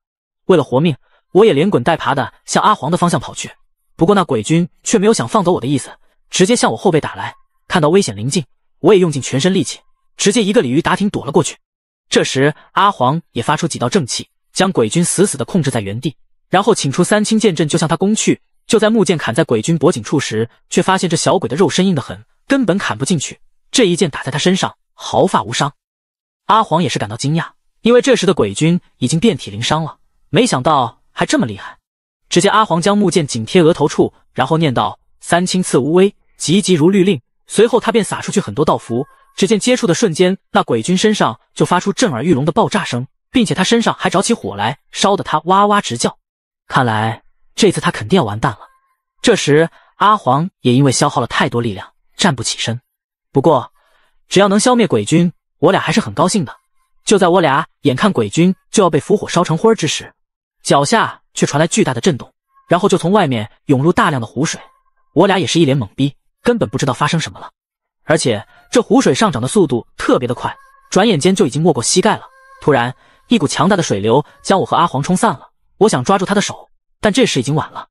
[SPEAKER 1] 为了活命，我也连滚带爬的向阿黄的方向跑去。不过那鬼君却没有想放走我的意思，直接向我后背打来。看到危险临近，我也用尽全身力气，直接一个鲤鱼打挺躲了过去。这时阿黄也发出几道正气，将鬼君死死的控制在原地，然后请出三清剑阵就向他攻去。就在木剑砍在鬼君脖颈处时，却发现这小鬼的肉身硬得很，根本砍不进去。这一剑打在他身上，毫发无伤。阿黄也是感到惊讶，因为这时的鬼军已经遍体鳞伤了，没想到还这么厉害。只见阿黄将木剑紧贴额头处，然后念道：“三清赐无威，急急如律令。”随后他便撒出去很多道符。只见接触的瞬间，那鬼军身上就发出震耳欲聋的爆炸声，并且他身上还着起火来，烧得他哇哇直叫。看来这次他肯定要完蛋了。这时阿黄也因为消耗了太多力量，站不起身。不过，只要能消灭鬼军，我俩还是很高兴的。就在我俩眼看鬼军就要被符火烧成灰之时，脚下却传来巨大的震动，然后就从外面涌入大量的湖水。我俩也是一脸懵逼，根本不知道发生什么了。而且这湖水上涨的速度特别的快，转眼间就已经没过膝盖了。突然，一股强大的水流将我和阿黄冲散了。我想抓住他的手，但这时已经晚了。